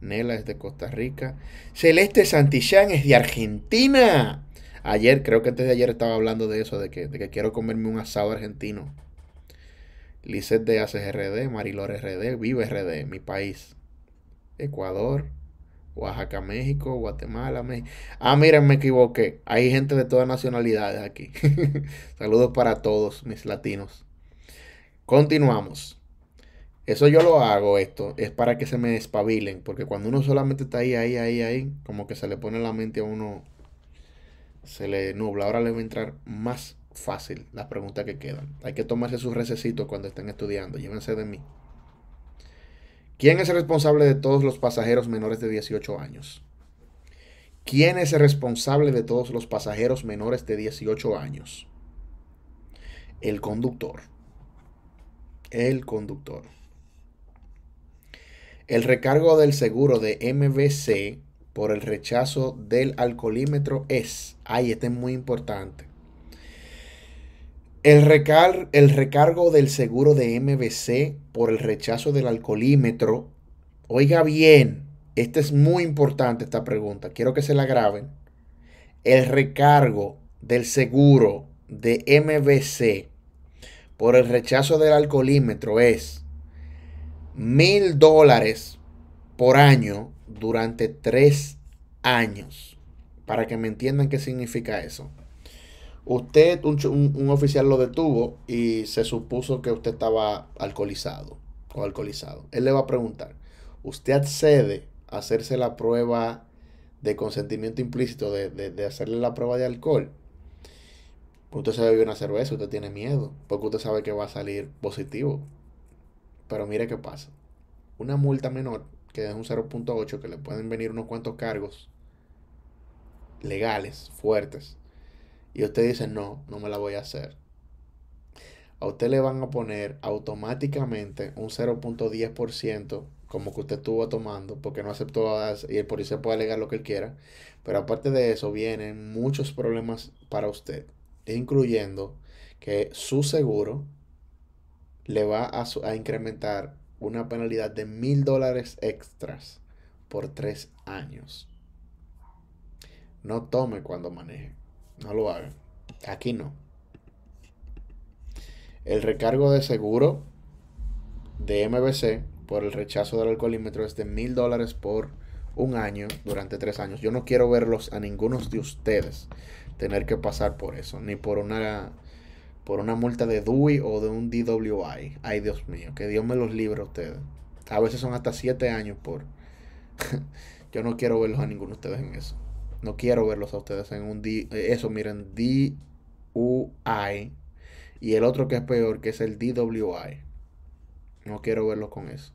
Nela es de Costa Rica. Celeste Santillán es de Argentina. Ayer, creo que antes de ayer estaba hablando de eso, de que, de que quiero comerme un asado argentino. Lizeth de ACRD, Marilor RD, Vive RD, mi país. Ecuador, Oaxaca, México, Guatemala, México. Ah, miren, me equivoqué. Hay gente de todas nacionalidades aquí. Saludos para todos mis latinos. Continuamos. Eso yo lo hago, esto, es para que se me espabilen, porque cuando uno solamente está ahí, ahí, ahí, ahí, como que se le pone la mente a uno, se le nubla. Ahora le va a entrar más fácil las preguntas que quedan. Hay que tomarse sus recesitos cuando estén estudiando, llévense de mí. ¿Quién es el responsable de todos los pasajeros menores de 18 años? ¿Quién es el responsable de todos los pasajeros menores de 18 años? El conductor. El conductor. El recargo del seguro de MVC por el rechazo del alcoholímetro es, ay, este es muy importante, el, el recargo del seguro de MBC por el rechazo del alcoholímetro. Oiga bien, esta es muy importante esta pregunta. Quiero que se la graben. El recargo del seguro de MBC por el rechazo del alcoholímetro es mil dólares por año durante tres años. Para que me entiendan qué significa eso. Usted, un, oficial lo detuvo y se supuso que usted estaba alcoholizado o alcoholizado. Él le va a preguntar, ¿usted accede a hacerse la prueba de consentimiento implícito, de, de hacerle la prueba de alcohol? Usted se bebió una cerveza, usted tiene miedo, porque usted sabe que va a salir positivo. Pero mire qué pasa. Una multa menor, que es un 0.8, que le pueden venir unos cuantos cargos legales, fuertes, y usted dice, no, no me la voy a hacer, a usted le van a poner automáticamente un 0.10% como que usted estuvo tomando porque no aceptó y el policía puede alegar lo que él quiera. Pero aparte de eso vienen muchos problemas para usted, incluyendo que su seguro le va a, a incrementar una penalidad de mil dólares extras por tres años. No tome cuando maneje. No lo hagan. Aquí no. El recargo de seguro de MBC por el rechazo del alcoholímetro es de mil dólares por un año durante tres años. Yo no quiero verlos a ninguno de ustedes tener que pasar por eso, ni por una por una multa de DUI o de un DWI. Ay, Dios mío, que Dios me los libre a ustedes. A veces son hasta siete años por. Yo no quiero verlos a ninguno de ustedes en eso. No quiero verlos a ustedes en un D. Eh, eso, miren, DUI. Y el otro que es peor, que es el DWI. No quiero verlos con eso.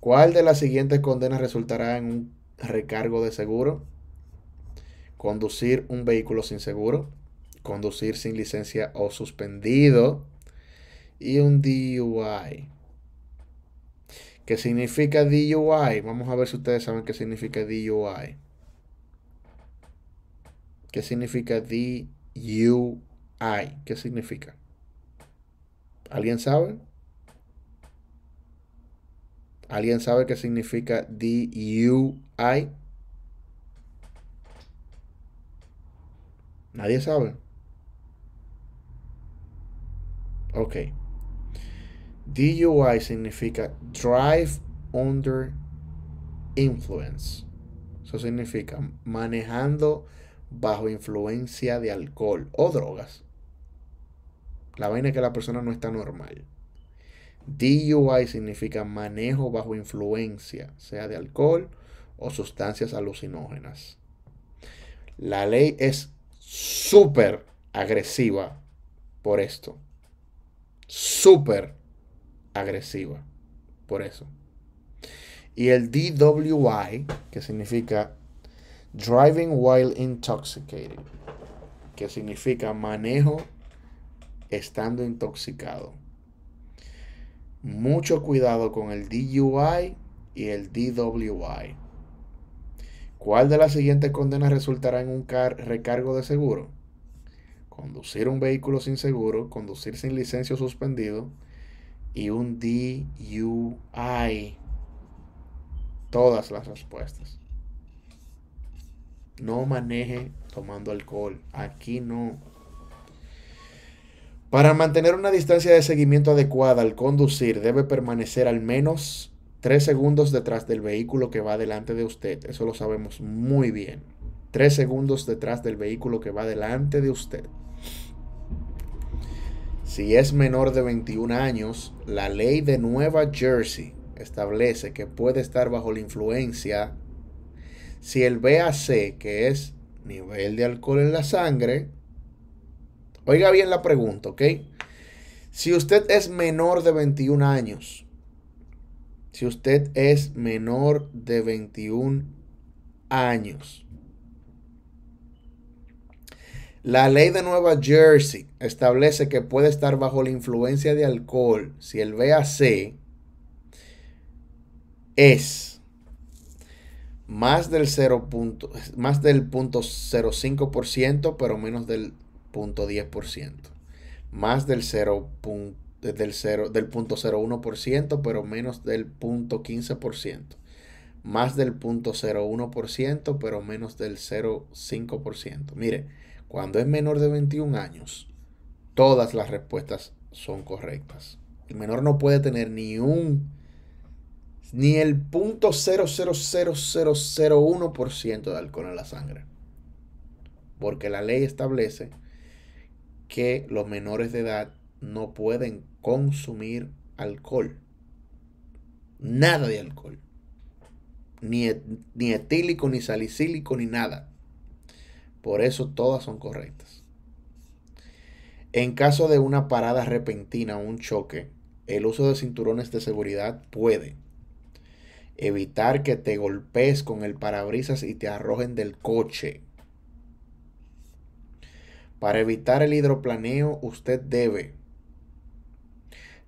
¿Cuál de las siguientes condenas resultará en un recargo de seguro? Conducir un vehículo sin seguro. Conducir sin licencia o suspendido. Y un DUI. ¿Qué significa DUI? Vamos a ver si ustedes saben qué significa DUI. ¿Qué significa DUI. ¿Qué significa? ¿Alguien sabe? ¿Alguien sabe qué significa DUI? Nadie sabe. Ok. DUI significa Drive Under Influence. Eso significa manejando bajo influencia de alcohol o drogas. La vaina es que la persona no está normal. DUI significa manejo bajo influencia, sea de alcohol o sustancias alucinógenas. La ley es súper agresiva por esto. Súper agresiva por eso. Y el DWI, que significa Driving while intoxicated, que significa manejo estando intoxicado. Mucho cuidado con el DUI y el DWI. ¿Cuál de las siguientes condenas resultará en un recargo de seguro? Conducir un vehículo sin seguro, conducir sin licencia o suspendido y un DUI. Todas las respuestas. No maneje tomando alcohol. Aquí no. Para mantener una distancia de seguimiento adecuada al conducir, debe permanecer al menos 3 segundos detrás del vehículo que va delante de usted. Eso lo sabemos muy bien. 3 segundos detrás del vehículo que va delante de usted. Si es menor de 21 años, la ley de Nueva Jersey establece que puede estar bajo la influencia si el BAC, que es nivel de alcohol en la sangre, oiga bien la pregunta, ¿ok? Si usted es menor de 21 años, si usted es menor de 21 años, la ley de Nueva Jersey establece que puede estar bajo la influencia de alcohol si el BAC es más del 0.05%, pero menos del 0.10%. Más del 0. Del, 0.01%, pero menos del 0.15%. Más del 0.01%, pero menos del 0.5%. Mire, cuando es menor de 21 años, todas las respuestas son correctas. El menor no puede tener ni un ni el .000001% de alcohol en la sangre. Porque la ley establece que los menores de edad no pueden consumir alcohol. Nada de alcohol. Ni, ni etílico, ni salicílico, ni nada. Por eso todas son correctas. En caso de una parada repentina o un choque, el uso de cinturones de seguridad puede evitar que te golpees con el parabrisas y te arrojen del coche. Para evitar el hidroplaneo, usted debe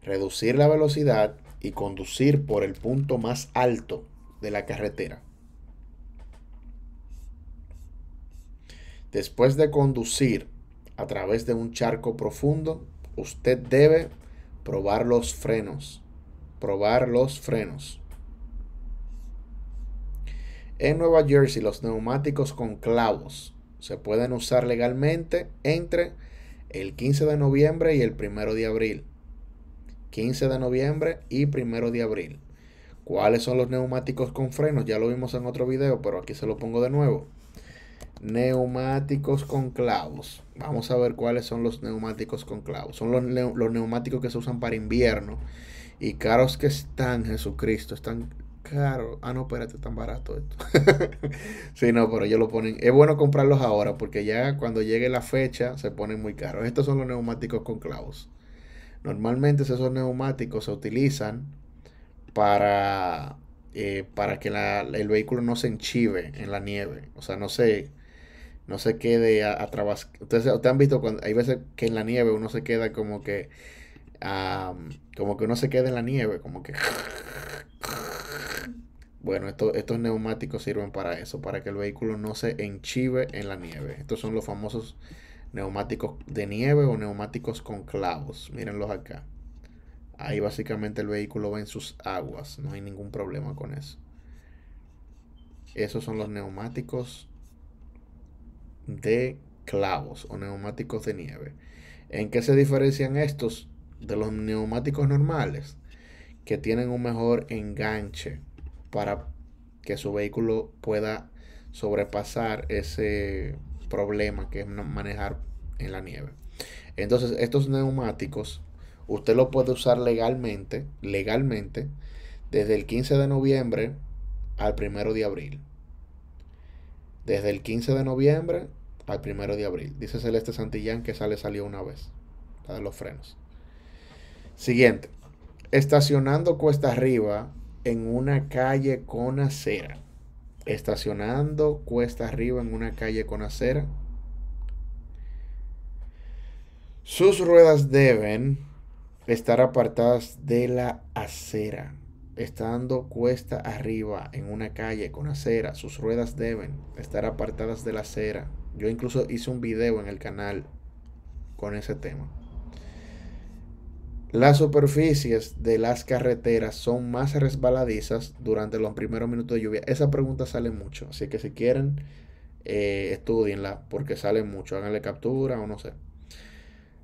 reducir la velocidad y conducir por el punto más alto de la carretera. Después de conducir a través de un charco profundo, usted debe probar los frenos. Probar los frenos. En Nueva Jersey los neumáticos con clavos se pueden usar legalmente entre el 15 de noviembre y el 1 de abril. 15 de noviembre y 1 de abril. ¿Cuáles son los neumáticos con frenos? Ya lo vimos en otro video, pero aquí se lo pongo de nuevo. Neumáticos con clavos. Vamos a ver cuáles son los neumáticos con clavos. Son los, los neumáticos que se usan para invierno. Y caros que están, Jesucristo. Están caro. Ah, no, espérate, tan barato esto. sí, no, pero ellos lo ponen. Es bueno comprarlos ahora porque ya cuando llegue la fecha se ponen muy caros. Estos son los neumáticos con clavos. Normalmente esos neumáticos se utilizan para, eh, para que el vehículo no se enchive en la nieve. O sea, no se, no se quede atrabascado. A Ustedes, ¿ustedes han visto cuando hay veces que en la nieve uno se queda como que... como que uno se queda en la nieve, como que Bueno, estos neumáticos sirven para eso, para que el vehículo no se enchive en la nieve. Estos son los famosos neumáticos de nieve o neumáticos con clavos. Mírenlos acá. Ahí básicamente el vehículo va en sus aguas. No hay ningún problema con eso. Esos son los neumáticos de clavos o neumáticos de nieve. ¿En qué se diferencian estos de los neumáticos normales? Que tienen un mejor enganche para que su vehículo pueda sobrepasar ese problema que es manejar en la nieve. Entonces, estos neumáticos usted lo puede usar legalmente, legalmente, desde el 15 de noviembre al 1 de abril. Desde el 15 de noviembre al 1 de abril. Dice Celeste Santillán que sale salió una vez, de los frenos. Siguiente. Estacionando cuesta arriba en una calle con acera. Estacionando cuesta arriba en una calle con acera. Sus ruedas deben estar apartadas de la acera. Estando cuesta arriba en una calle con acera, sus ruedas deben estar apartadas de la acera. Yo incluso hice un video en el canal con ese tema. Las superficies de las carreteras son más resbaladizas durante los primeros minutos de lluvia. Esa pregunta sale mucho, así que si quieren, eh, estudienla porque sale mucho. Háganle captura o no sé.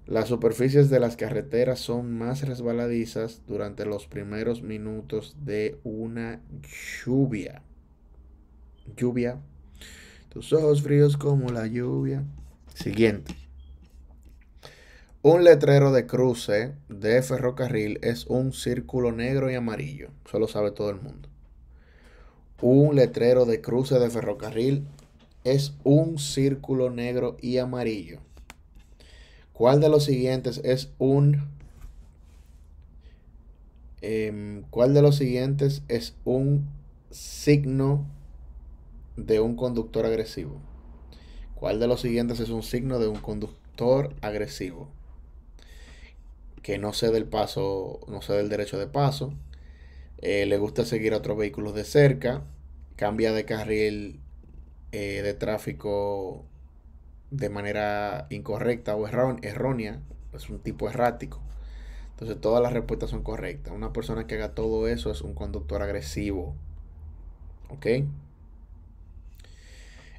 Las superficies de las carreteras son más resbaladizas durante los primeros minutos de una lluvia. Lluvia. Tus ojos fríos como la lluvia. Siguiente. Un letrero de cruce de ferrocarril es un círculo negro y amarillo. Eso lo sabe todo el mundo. Un letrero de cruce de ferrocarril es un círculo negro y amarillo. ¿Cuál de los siguientes es un... Em, ¿Cuál de los siguientes es un signo de un conductor agresivo? ¿Cuál de los siguientes es un signo de un conductor agresivo? que no cede el paso, no cede el derecho de paso, eh, le gusta seguir a otros vehículos de cerca, cambia de carril eh, de tráfico de manera incorrecta o errónea, es un tipo errático. Entonces todas las respuestas son correctas. Una persona que haga todo eso es un conductor agresivo. ¿Ok?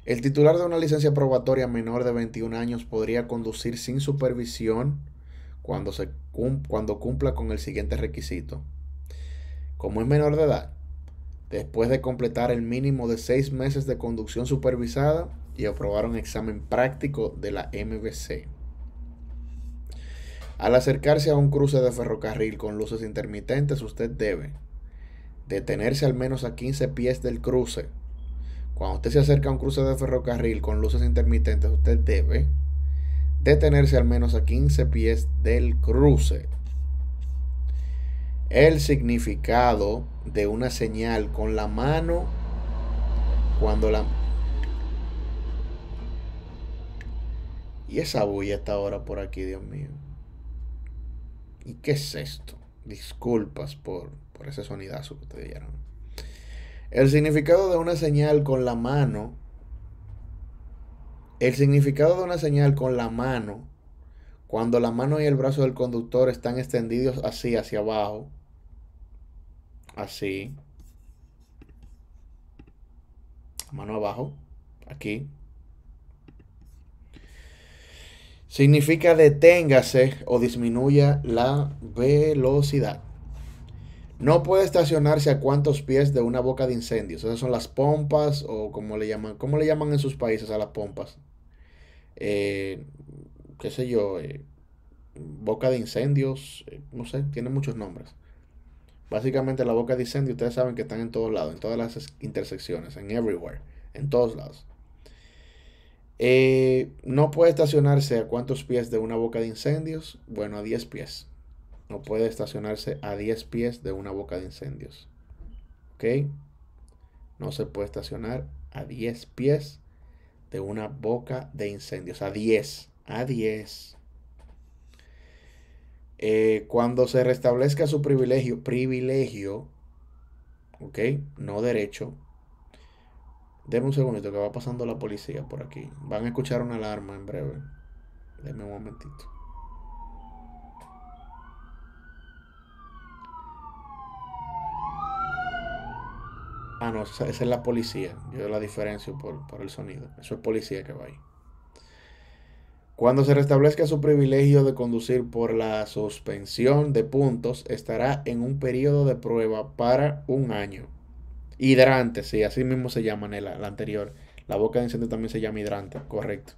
El titular de una licencia probatoria menor de 21 años podría conducir sin supervisión cuando, se cuando cumpla con el siguiente requisito. Como es menor de edad, después de completar el mínimo de seis meses de conducción supervisada y aprobar un examen práctico de la MBC Al acercarse a un cruce de ferrocarril con luces intermitentes, usted debe detenerse al menos a 15 pies del cruce. Cuando usted se acerca a un cruce de ferrocarril con luces intermitentes, usted debe detenerse al menos a 15 pies del cruce. El significado de una señal con la mano cuando la... Y esa bulla está ahora por aquí, Dios mío. ¿Y qué es esto? Disculpas por, por ese sonidazo que te dieron... El significado de una señal con la mano el significado de una señal con la mano, cuando la mano y el brazo del conductor están extendidos así, hacia abajo, así, mano abajo, aquí, significa deténgase o disminuya la velocidad. No puede estacionarse a cuantos pies de una boca de incendio. Esas son las pompas o como le llaman, ¿cómo le llaman en sus países a las pompas? eh, qué sé yo, eh, boca de incendios, eh, no sé, tiene muchos nombres. Básicamente la boca de incendio, ustedes saben que están en todos lados, en todas las intersecciones, en everywhere, en todos lados. Eh, no puede estacionarse a cuántos pies de una boca de incendios. Bueno, a 10 pies. No puede estacionarse a 10 pies de una boca de incendios. ¿Ok? No se puede estacionar a 10 pies de una boca de incendios a 10. A 10. cuando se restablezca su privilegio, privilegio, ¿ok? No derecho. Deme un segundito que va pasando la policía por aquí. Van a escuchar una alarma en breve. Deme un momentito. Ah, no, esa, es la policía. Yo la diferencio por, el sonido. Eso es policía que va ahí. Cuando se restablezca su privilegio de conducir por la suspensión de puntos, estará en un periodo de prueba para un año. Hidrante, sí, así mismo se llama en la, anterior. La boca de incendio también se llama hidrante, correcto.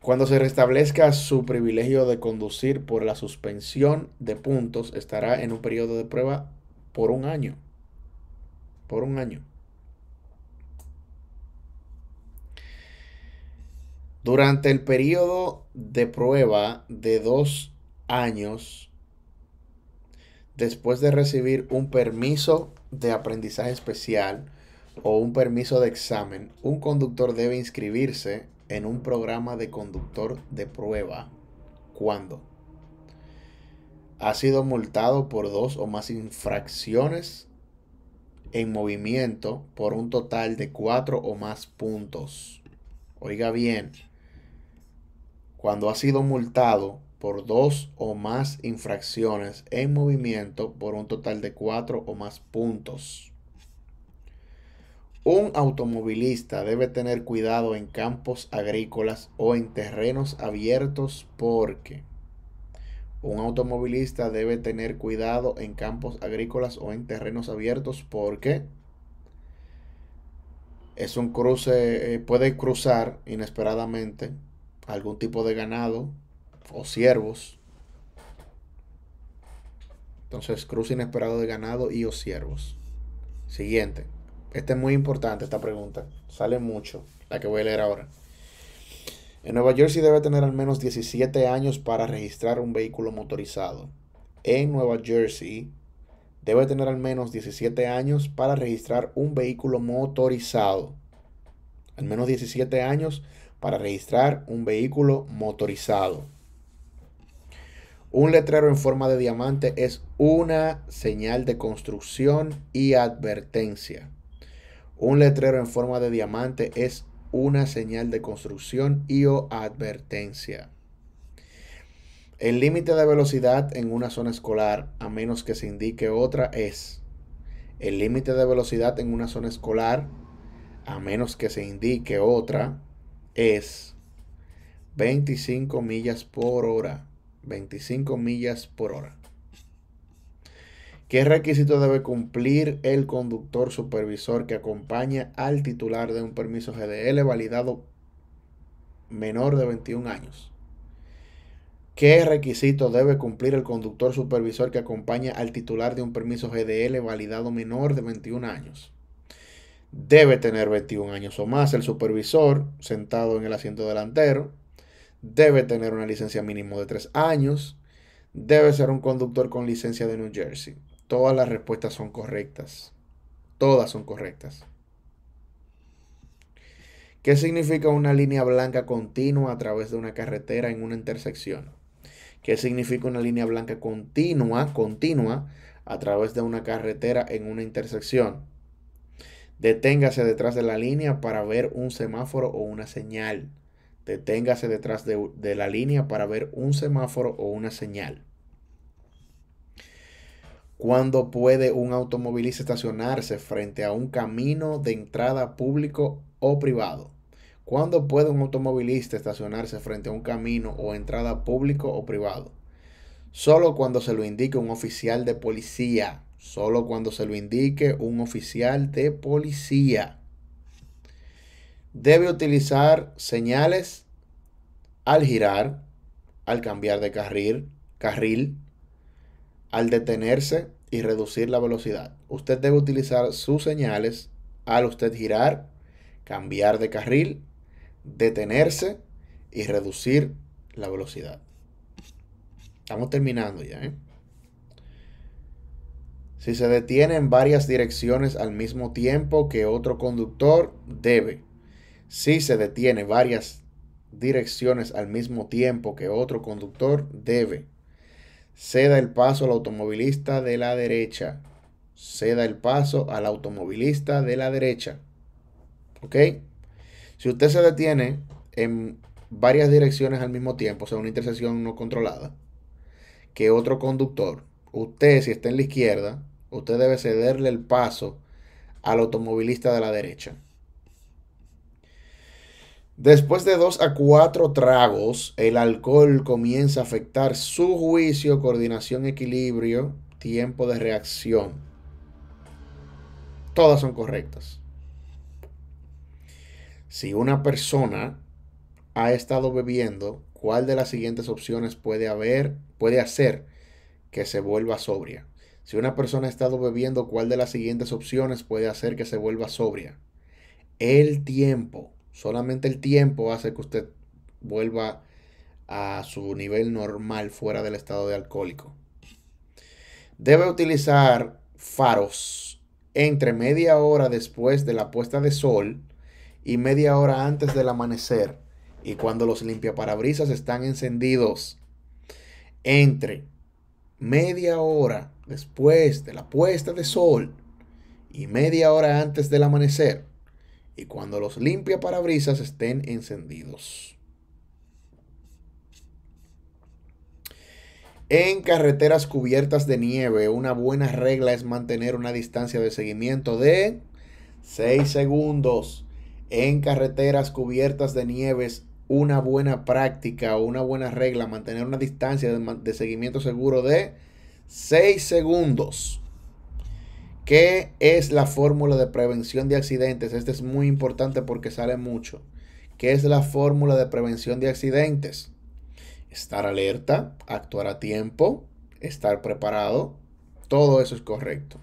Cuando se restablezca su privilegio de conducir por la suspensión de puntos, estará en un periodo de prueba por un año por un año. Durante el periodo de prueba de dos años, después de recibir un permiso de aprendizaje especial o un permiso de examen, un conductor debe inscribirse en un programa de conductor de prueba cuando ha sido multado por dos o más infracciones en movimiento por un total de cuatro o más puntos. Oiga bien, cuando ha sido multado por dos o más infracciones en movimiento por un total de cuatro o más puntos. Un automovilista debe tener cuidado en campos agrícolas o en terrenos abiertos porque un automovilista debe tener cuidado en campos agrícolas o en terrenos abiertos porque es un cruce, eh, puede cruzar inesperadamente algún tipo de ganado o ciervos. Entonces, cruce inesperado de ganado y o ciervos. Siguiente. Esta es muy importante, esta pregunta. Sale mucho, la que voy a leer ahora. En Nueva Jersey debe tener al menos 17 años para registrar un vehículo motorizado. En Nueva Jersey debe tener al menos 17 años para registrar un vehículo motorizado. Al menos 17 años para registrar un vehículo motorizado. Un letrero en forma de diamante es una señal de construcción y advertencia. Un letrero en forma de diamante es una señal de construcción y o advertencia. El límite de velocidad en una zona escolar, a menos que se indique otra, es el límite de velocidad en una zona escolar, a menos que se indique otra, es 25 millas por hora. 25 millas por hora. ¿Qué requisito debe cumplir el conductor supervisor que acompaña al titular de un permiso GDL validado menor de 21 años? ¿Qué requisito debe cumplir el conductor supervisor que acompaña al titular de un permiso GDL validado menor de 21 años? Debe tener 21 años o más el supervisor sentado en el asiento delantero. Debe tener una licencia mínimo de 3 años. Debe ser un conductor con licencia de New Jersey. Todas las respuestas son correctas. Todas son correctas. ¿Qué significa una línea blanca continua a través de una carretera en una intersección? ¿Qué significa una línea blanca continua, continua, a través de una carretera en una intersección? Deténgase detrás de la línea para ver un semáforo o una señal. Deténgase detrás de, de la línea para ver un semáforo o una señal. ¿Cuándo puede un automovilista estacionarse frente a un camino de entrada público o privado? ¿Cuándo puede un automovilista estacionarse frente a un camino o entrada público o privado? Solo cuando se lo indique un oficial de policía. Solo cuando se lo indique un oficial de policía. Debe utilizar señales al girar, al cambiar de carril, carril al detenerse y reducir la velocidad. Usted debe utilizar sus señales al usted girar, cambiar de carril, detenerse y reducir la velocidad. Estamos terminando ya. ¿eh? Si se detiene en varias direcciones al mismo tiempo que otro conductor, debe. Si se detiene varias direcciones al mismo tiempo que otro conductor, debe Ceda el paso al automovilista de la derecha. Ceda el paso al automovilista de la derecha. ¿Ok? Si usted se detiene en varias direcciones al mismo tiempo, o sea, una intersección no controlada, que otro conductor, usted si está en la izquierda, usted debe cederle el paso al automovilista de la derecha. Después de dos a cuatro tragos, el alcohol comienza a afectar su juicio, coordinación, equilibrio, tiempo de reacción. Todas son correctas. Si una persona ha estado bebiendo, ¿cuál de las siguientes opciones puede haber, puede hacer que se vuelva sobria? Si una persona ha estado bebiendo, ¿cuál de las siguientes opciones puede hacer que se vuelva sobria? El tiempo Solamente el tiempo hace que usted vuelva a su nivel normal fuera del estado de alcohólico. Debe utilizar faros entre media hora después de la puesta de sol y media hora antes del amanecer y cuando los limpiaparabrisas están encendidos. Entre media hora después de la puesta de sol y media hora antes del amanecer y cuando los limpia parabrisas estén encendidos. En carreteras cubiertas de nieve, una buena regla es mantener una distancia de seguimiento de 6 segundos. En carreteras cubiertas de nieves, una buena práctica o una buena regla, mantener una distancia de, de seguimiento seguro de 6 segundos. ¿Qué es la fórmula de prevención de accidentes? Este es muy importante porque sale mucho. ¿Qué es la fórmula de prevención de accidentes? Estar alerta, actuar a tiempo, estar preparado. Todo eso es correcto.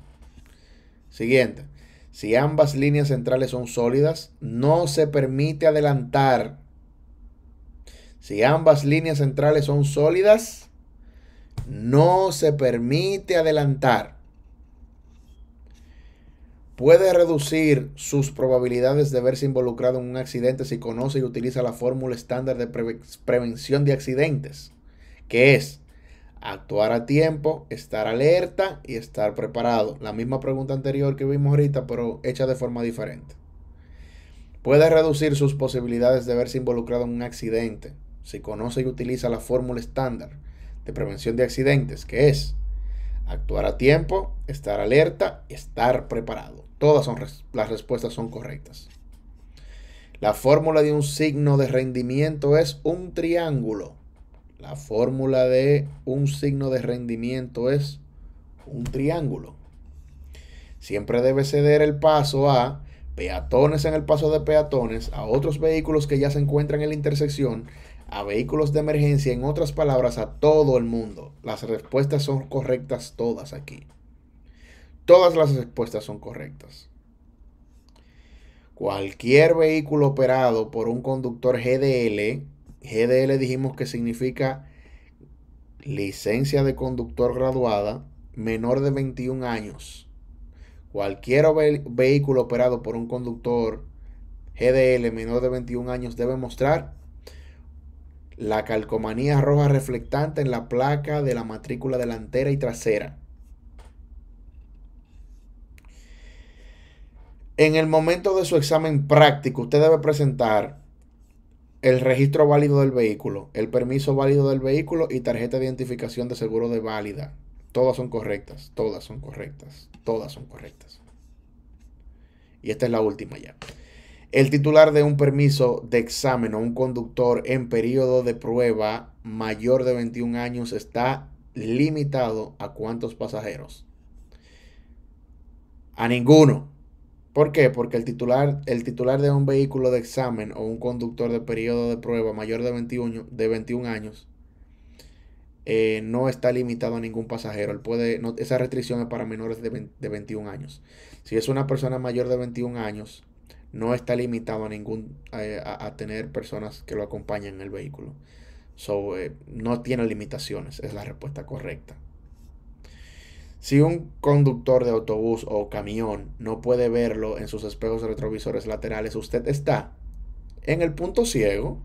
Siguiente. Si ambas líneas centrales son sólidas, no se permite adelantar. Si ambas líneas centrales son sólidas, no se permite adelantar puede reducir sus probabilidades de verse involucrado en un accidente si conoce y utiliza la fórmula estándar de prevención de accidentes, que es actuar a tiempo, estar alerta y estar preparado. La misma pregunta anterior que vimos ahorita, pero hecha de forma diferente. Puede reducir sus posibilidades de verse involucrado en un accidente si conoce y utiliza la fórmula estándar de prevención de accidentes, que es actuar a tiempo, estar alerta y estar preparado. Todas son las respuestas son correctas. La fórmula de un signo de rendimiento es un triángulo. La fórmula de un signo de rendimiento es un triángulo. Siempre debe ceder el paso a peatones en el paso de peatones, a otros vehículos que ya se encuentran en la intersección, a vehículos de emergencia, en otras palabras, a todo el mundo. Las respuestas son correctas todas aquí. Todas las respuestas son correctas. Cualquier vehículo operado por un conductor GDL, GDL dijimos que significa licencia de conductor graduada menor de 21 años. Cualquier vehículo operado por un conductor GDL menor de 21 años debe mostrar la calcomanía roja reflectante en la placa de la matrícula delantera y trasera En el momento de su examen práctico, usted debe presentar el registro válido del vehículo, el permiso válido del vehículo y tarjeta de identificación de seguro de válida. Todas son correctas, todas son correctas, todas son correctas. Y esta es la última ya. El titular de un permiso de examen o un conductor en periodo de prueba mayor de 21 años está limitado a cuántos pasajeros. A ninguno. ¿Por qué? Porque el titular, el titular de un vehículo de examen o un conductor de periodo de prueba mayor de 21, de 21 años eh, no está limitado a ningún pasajero. puede, esa restricción es para menores de, de, 21 años. Si es una persona mayor de 21 años, no está limitado a ningún a, tener personas que lo acompañen en el vehículo. So, eh, no tiene limitaciones, es la respuesta correcta. Si un conductor de autobús o camión no puede verlo en sus espejos retrovisores laterales, usted está en el punto ciego.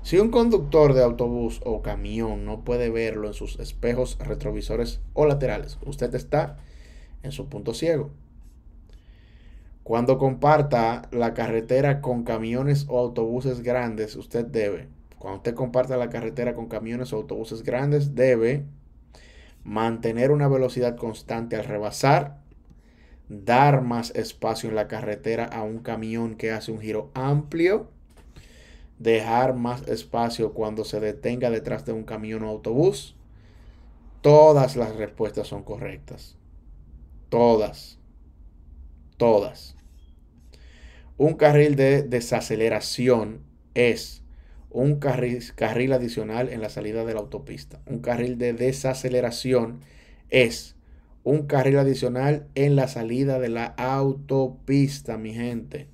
Si un conductor de autobús o camión no puede verlo en sus espejos retrovisores o laterales, usted está en su punto ciego. Cuando comparta la carretera con camiones o autobuses grandes, usted debe. Cuando usted comparta la carretera con camiones o autobuses grandes, debe mantener una velocidad constante al rebasar, dar más espacio en la carretera a un camión que hace un giro amplio, dejar más espacio cuando se detenga detrás de un camión o autobús. Todas las respuestas son correctas. Todas. Todas. Un carril de desaceleración es un carril, carril adicional en la salida de la autopista. Un carril de desaceleración es un carril adicional en la salida de la autopista, mi gente.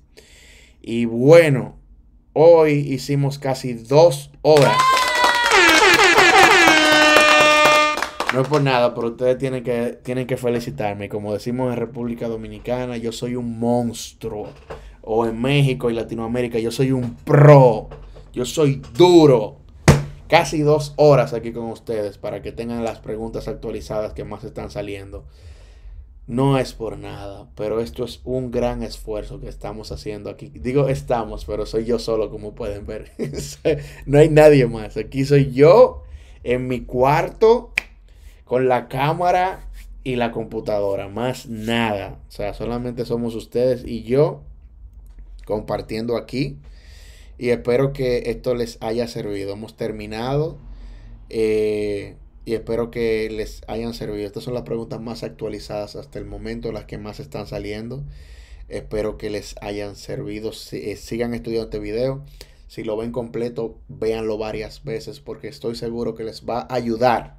Y bueno, hoy hicimos casi dos horas. No es por nada, pero ustedes tienen que, tienen que felicitarme. Como decimos en República Dominicana, yo soy un monstruo. O en México y Latinoamérica, yo soy un pro. Yo soy duro. Casi dos horas aquí con ustedes para que tengan las preguntas actualizadas que más están saliendo. No es por nada, pero esto es un gran esfuerzo que estamos haciendo aquí. Digo estamos, pero soy yo solo, como pueden ver. no hay nadie más. Aquí soy yo en mi cuarto con la cámara y la computadora. Más nada. O sea, solamente somos ustedes y yo compartiendo aquí y espero que esto les haya servido. Hemos terminado. Eh, y espero que les hayan servido. Estas son las preguntas más actualizadas hasta el momento, las que más están saliendo. Espero que les hayan servido. Si, eh, sigan estudiando este video. Si lo ven completo, véanlo varias veces porque estoy seguro que les va a ayudar.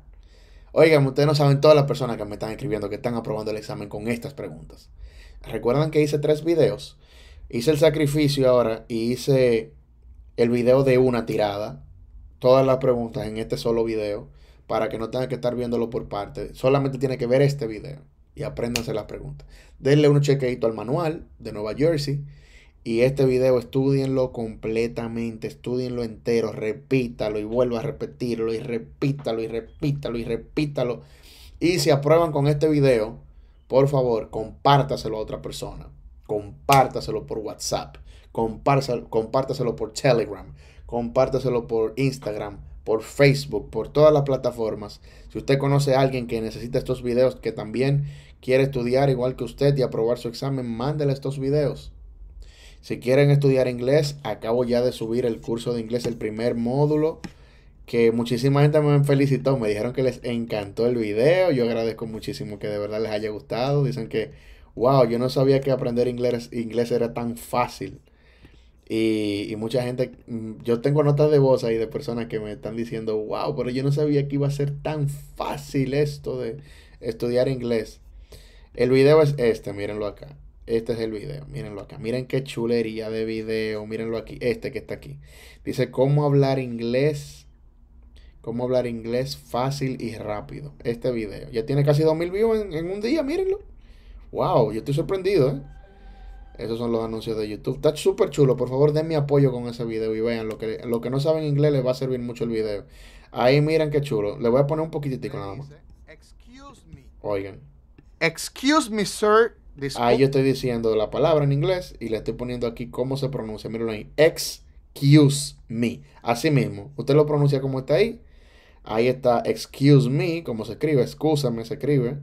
Oigan, ustedes no saben todas las personas que me están escribiendo, que están aprobando el examen con estas preguntas. Recuerdan que hice tres videos. Hice el sacrificio ahora y hice el video de una tirada, todas las preguntas en este solo video, para que no tengan que estar viéndolo por parte. Solamente tiene que ver este video y apréndanse las preguntas. Denle un chequeito al manual de Nueva Jersey. Y este video estudienlo completamente, estudienlo entero, repítalo y vuelva a repetirlo y repítalo y repítalo y repítalo. Y si aprueban con este video, por favor, compártaselo a otra persona. Compártaselo por WhatsApp compártaselo por Telegram, compártaselo por Instagram, por Facebook, por todas las plataformas. Si usted conoce a alguien que necesita estos videos, que también quiere estudiar igual que usted y aprobar su examen, mándele estos videos. Si quieren estudiar inglés, acabo ya de subir el curso de inglés, el primer módulo, que muchísima gente me felicitó, me dijeron que les encantó el video, yo agradezco muchísimo que de verdad les haya gustado, dicen que, wow, yo no sabía que aprender inglés, inglés era tan fácil. Y, mucha gente, mm, yo tengo notas de voz ahí de personas que me están diciendo, wow, pero yo no sabía que iba a ser tan fácil esto de estudiar inglés. El video es este, mírenlo acá. Este es el video, mírenlo acá. Miren qué chulería de video, mírenlo aquí. Este que está aquí. Dice cómo hablar inglés, cómo hablar inglés fácil y rápido. Este video. Ya tiene casi 2.000 views en un día, mírenlo. Wow, yo estoy sorprendido, ¿eh? Esos son los anuncios de YouTube. Está súper chulo. Por favor, den mi apoyo con ese video y vean. Lo que, lo que no saben inglés les va a servir mucho el video. Ahí miren qué chulo. Le voy a poner un poquitito nada más. Oigan. Excuse me, sir. Ahí yo estoy diciendo la palabra en inglés y le estoy poniendo aquí cómo se pronuncia. Mírenlo ahí. Excuse me. Así mismo. Usted lo pronuncia como está ahí. Ahí está excuse me, como se escribe. Excúsame, se escribe.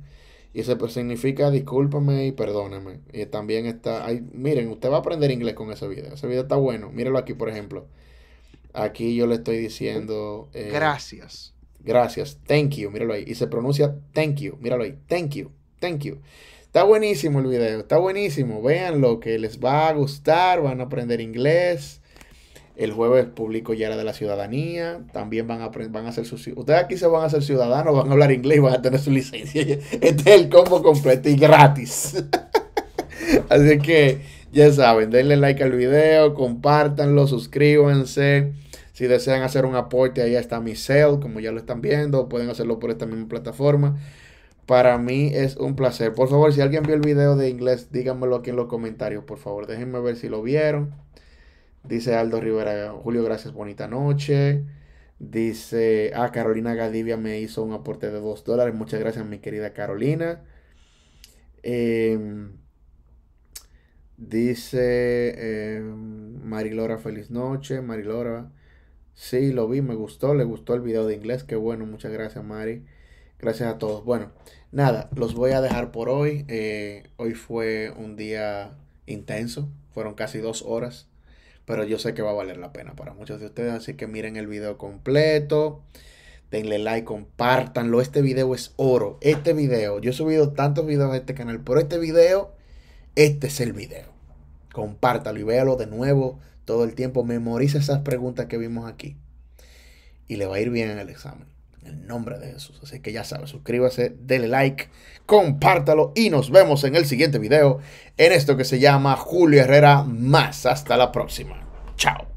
Y eso pues, significa discúlpame y perdóname. Y también está, ahí miren, usted va a aprender inglés con ese video. Ese video está bueno. Míralo aquí, por ejemplo. Aquí yo le estoy diciendo... Eh, gracias. Gracias. Thank you. Míralo ahí. Y se pronuncia thank you. Míralo ahí. Thank you. Thank you. Está buenísimo el video. Está buenísimo. lo que les va a gustar. Van a aprender inglés. El jueves público ya era de la ciudadanía. También van a, van a ser sus. Ustedes aquí se van a ser ciudadanos, van a hablar inglés y van a tener su licencia. Este es el combo completo y gratis. Así que ya saben, denle like al video, compártanlo, suscríbanse. Si desean hacer un aporte, ahí está mi sale, como ya lo están viendo. Pueden hacerlo por esta misma plataforma. Para mí es un placer. Por favor, si alguien vio el video de inglés, díganmelo aquí en los comentarios, por favor. Déjenme ver si lo vieron. Dice Aldo Rivera, Julio, gracias, bonita noche. Dice, ah, Carolina Gadivia me hizo un aporte de 2 dólares. Muchas gracias, mi querida Carolina. Em, dice em, Marilora, feliz noche. Marilora, sí, lo vi, me gustó, le gustó el video de inglés. Qué bueno, muchas gracias, Mari. Gracias a todos. Bueno, nada, los voy a dejar por hoy. Eh, hoy fue un día intenso, fueron casi dos horas pero yo sé que va a valer la pena para muchos de ustedes, así que miren el video completo, denle like, compártanlo, este video es oro, este video, yo he subido tantos videos a este canal, pero este video, este es el video, compártalo y véalo de nuevo todo el tiempo, memoriza esas preguntas que vimos aquí y le va a ir bien en el examen en el nombre de Jesús. Así que ya sabes, suscríbase, dele like, compártalo y nos vemos en el siguiente video en esto que se llama Julio Herrera Más. Hasta la próxima. Chao.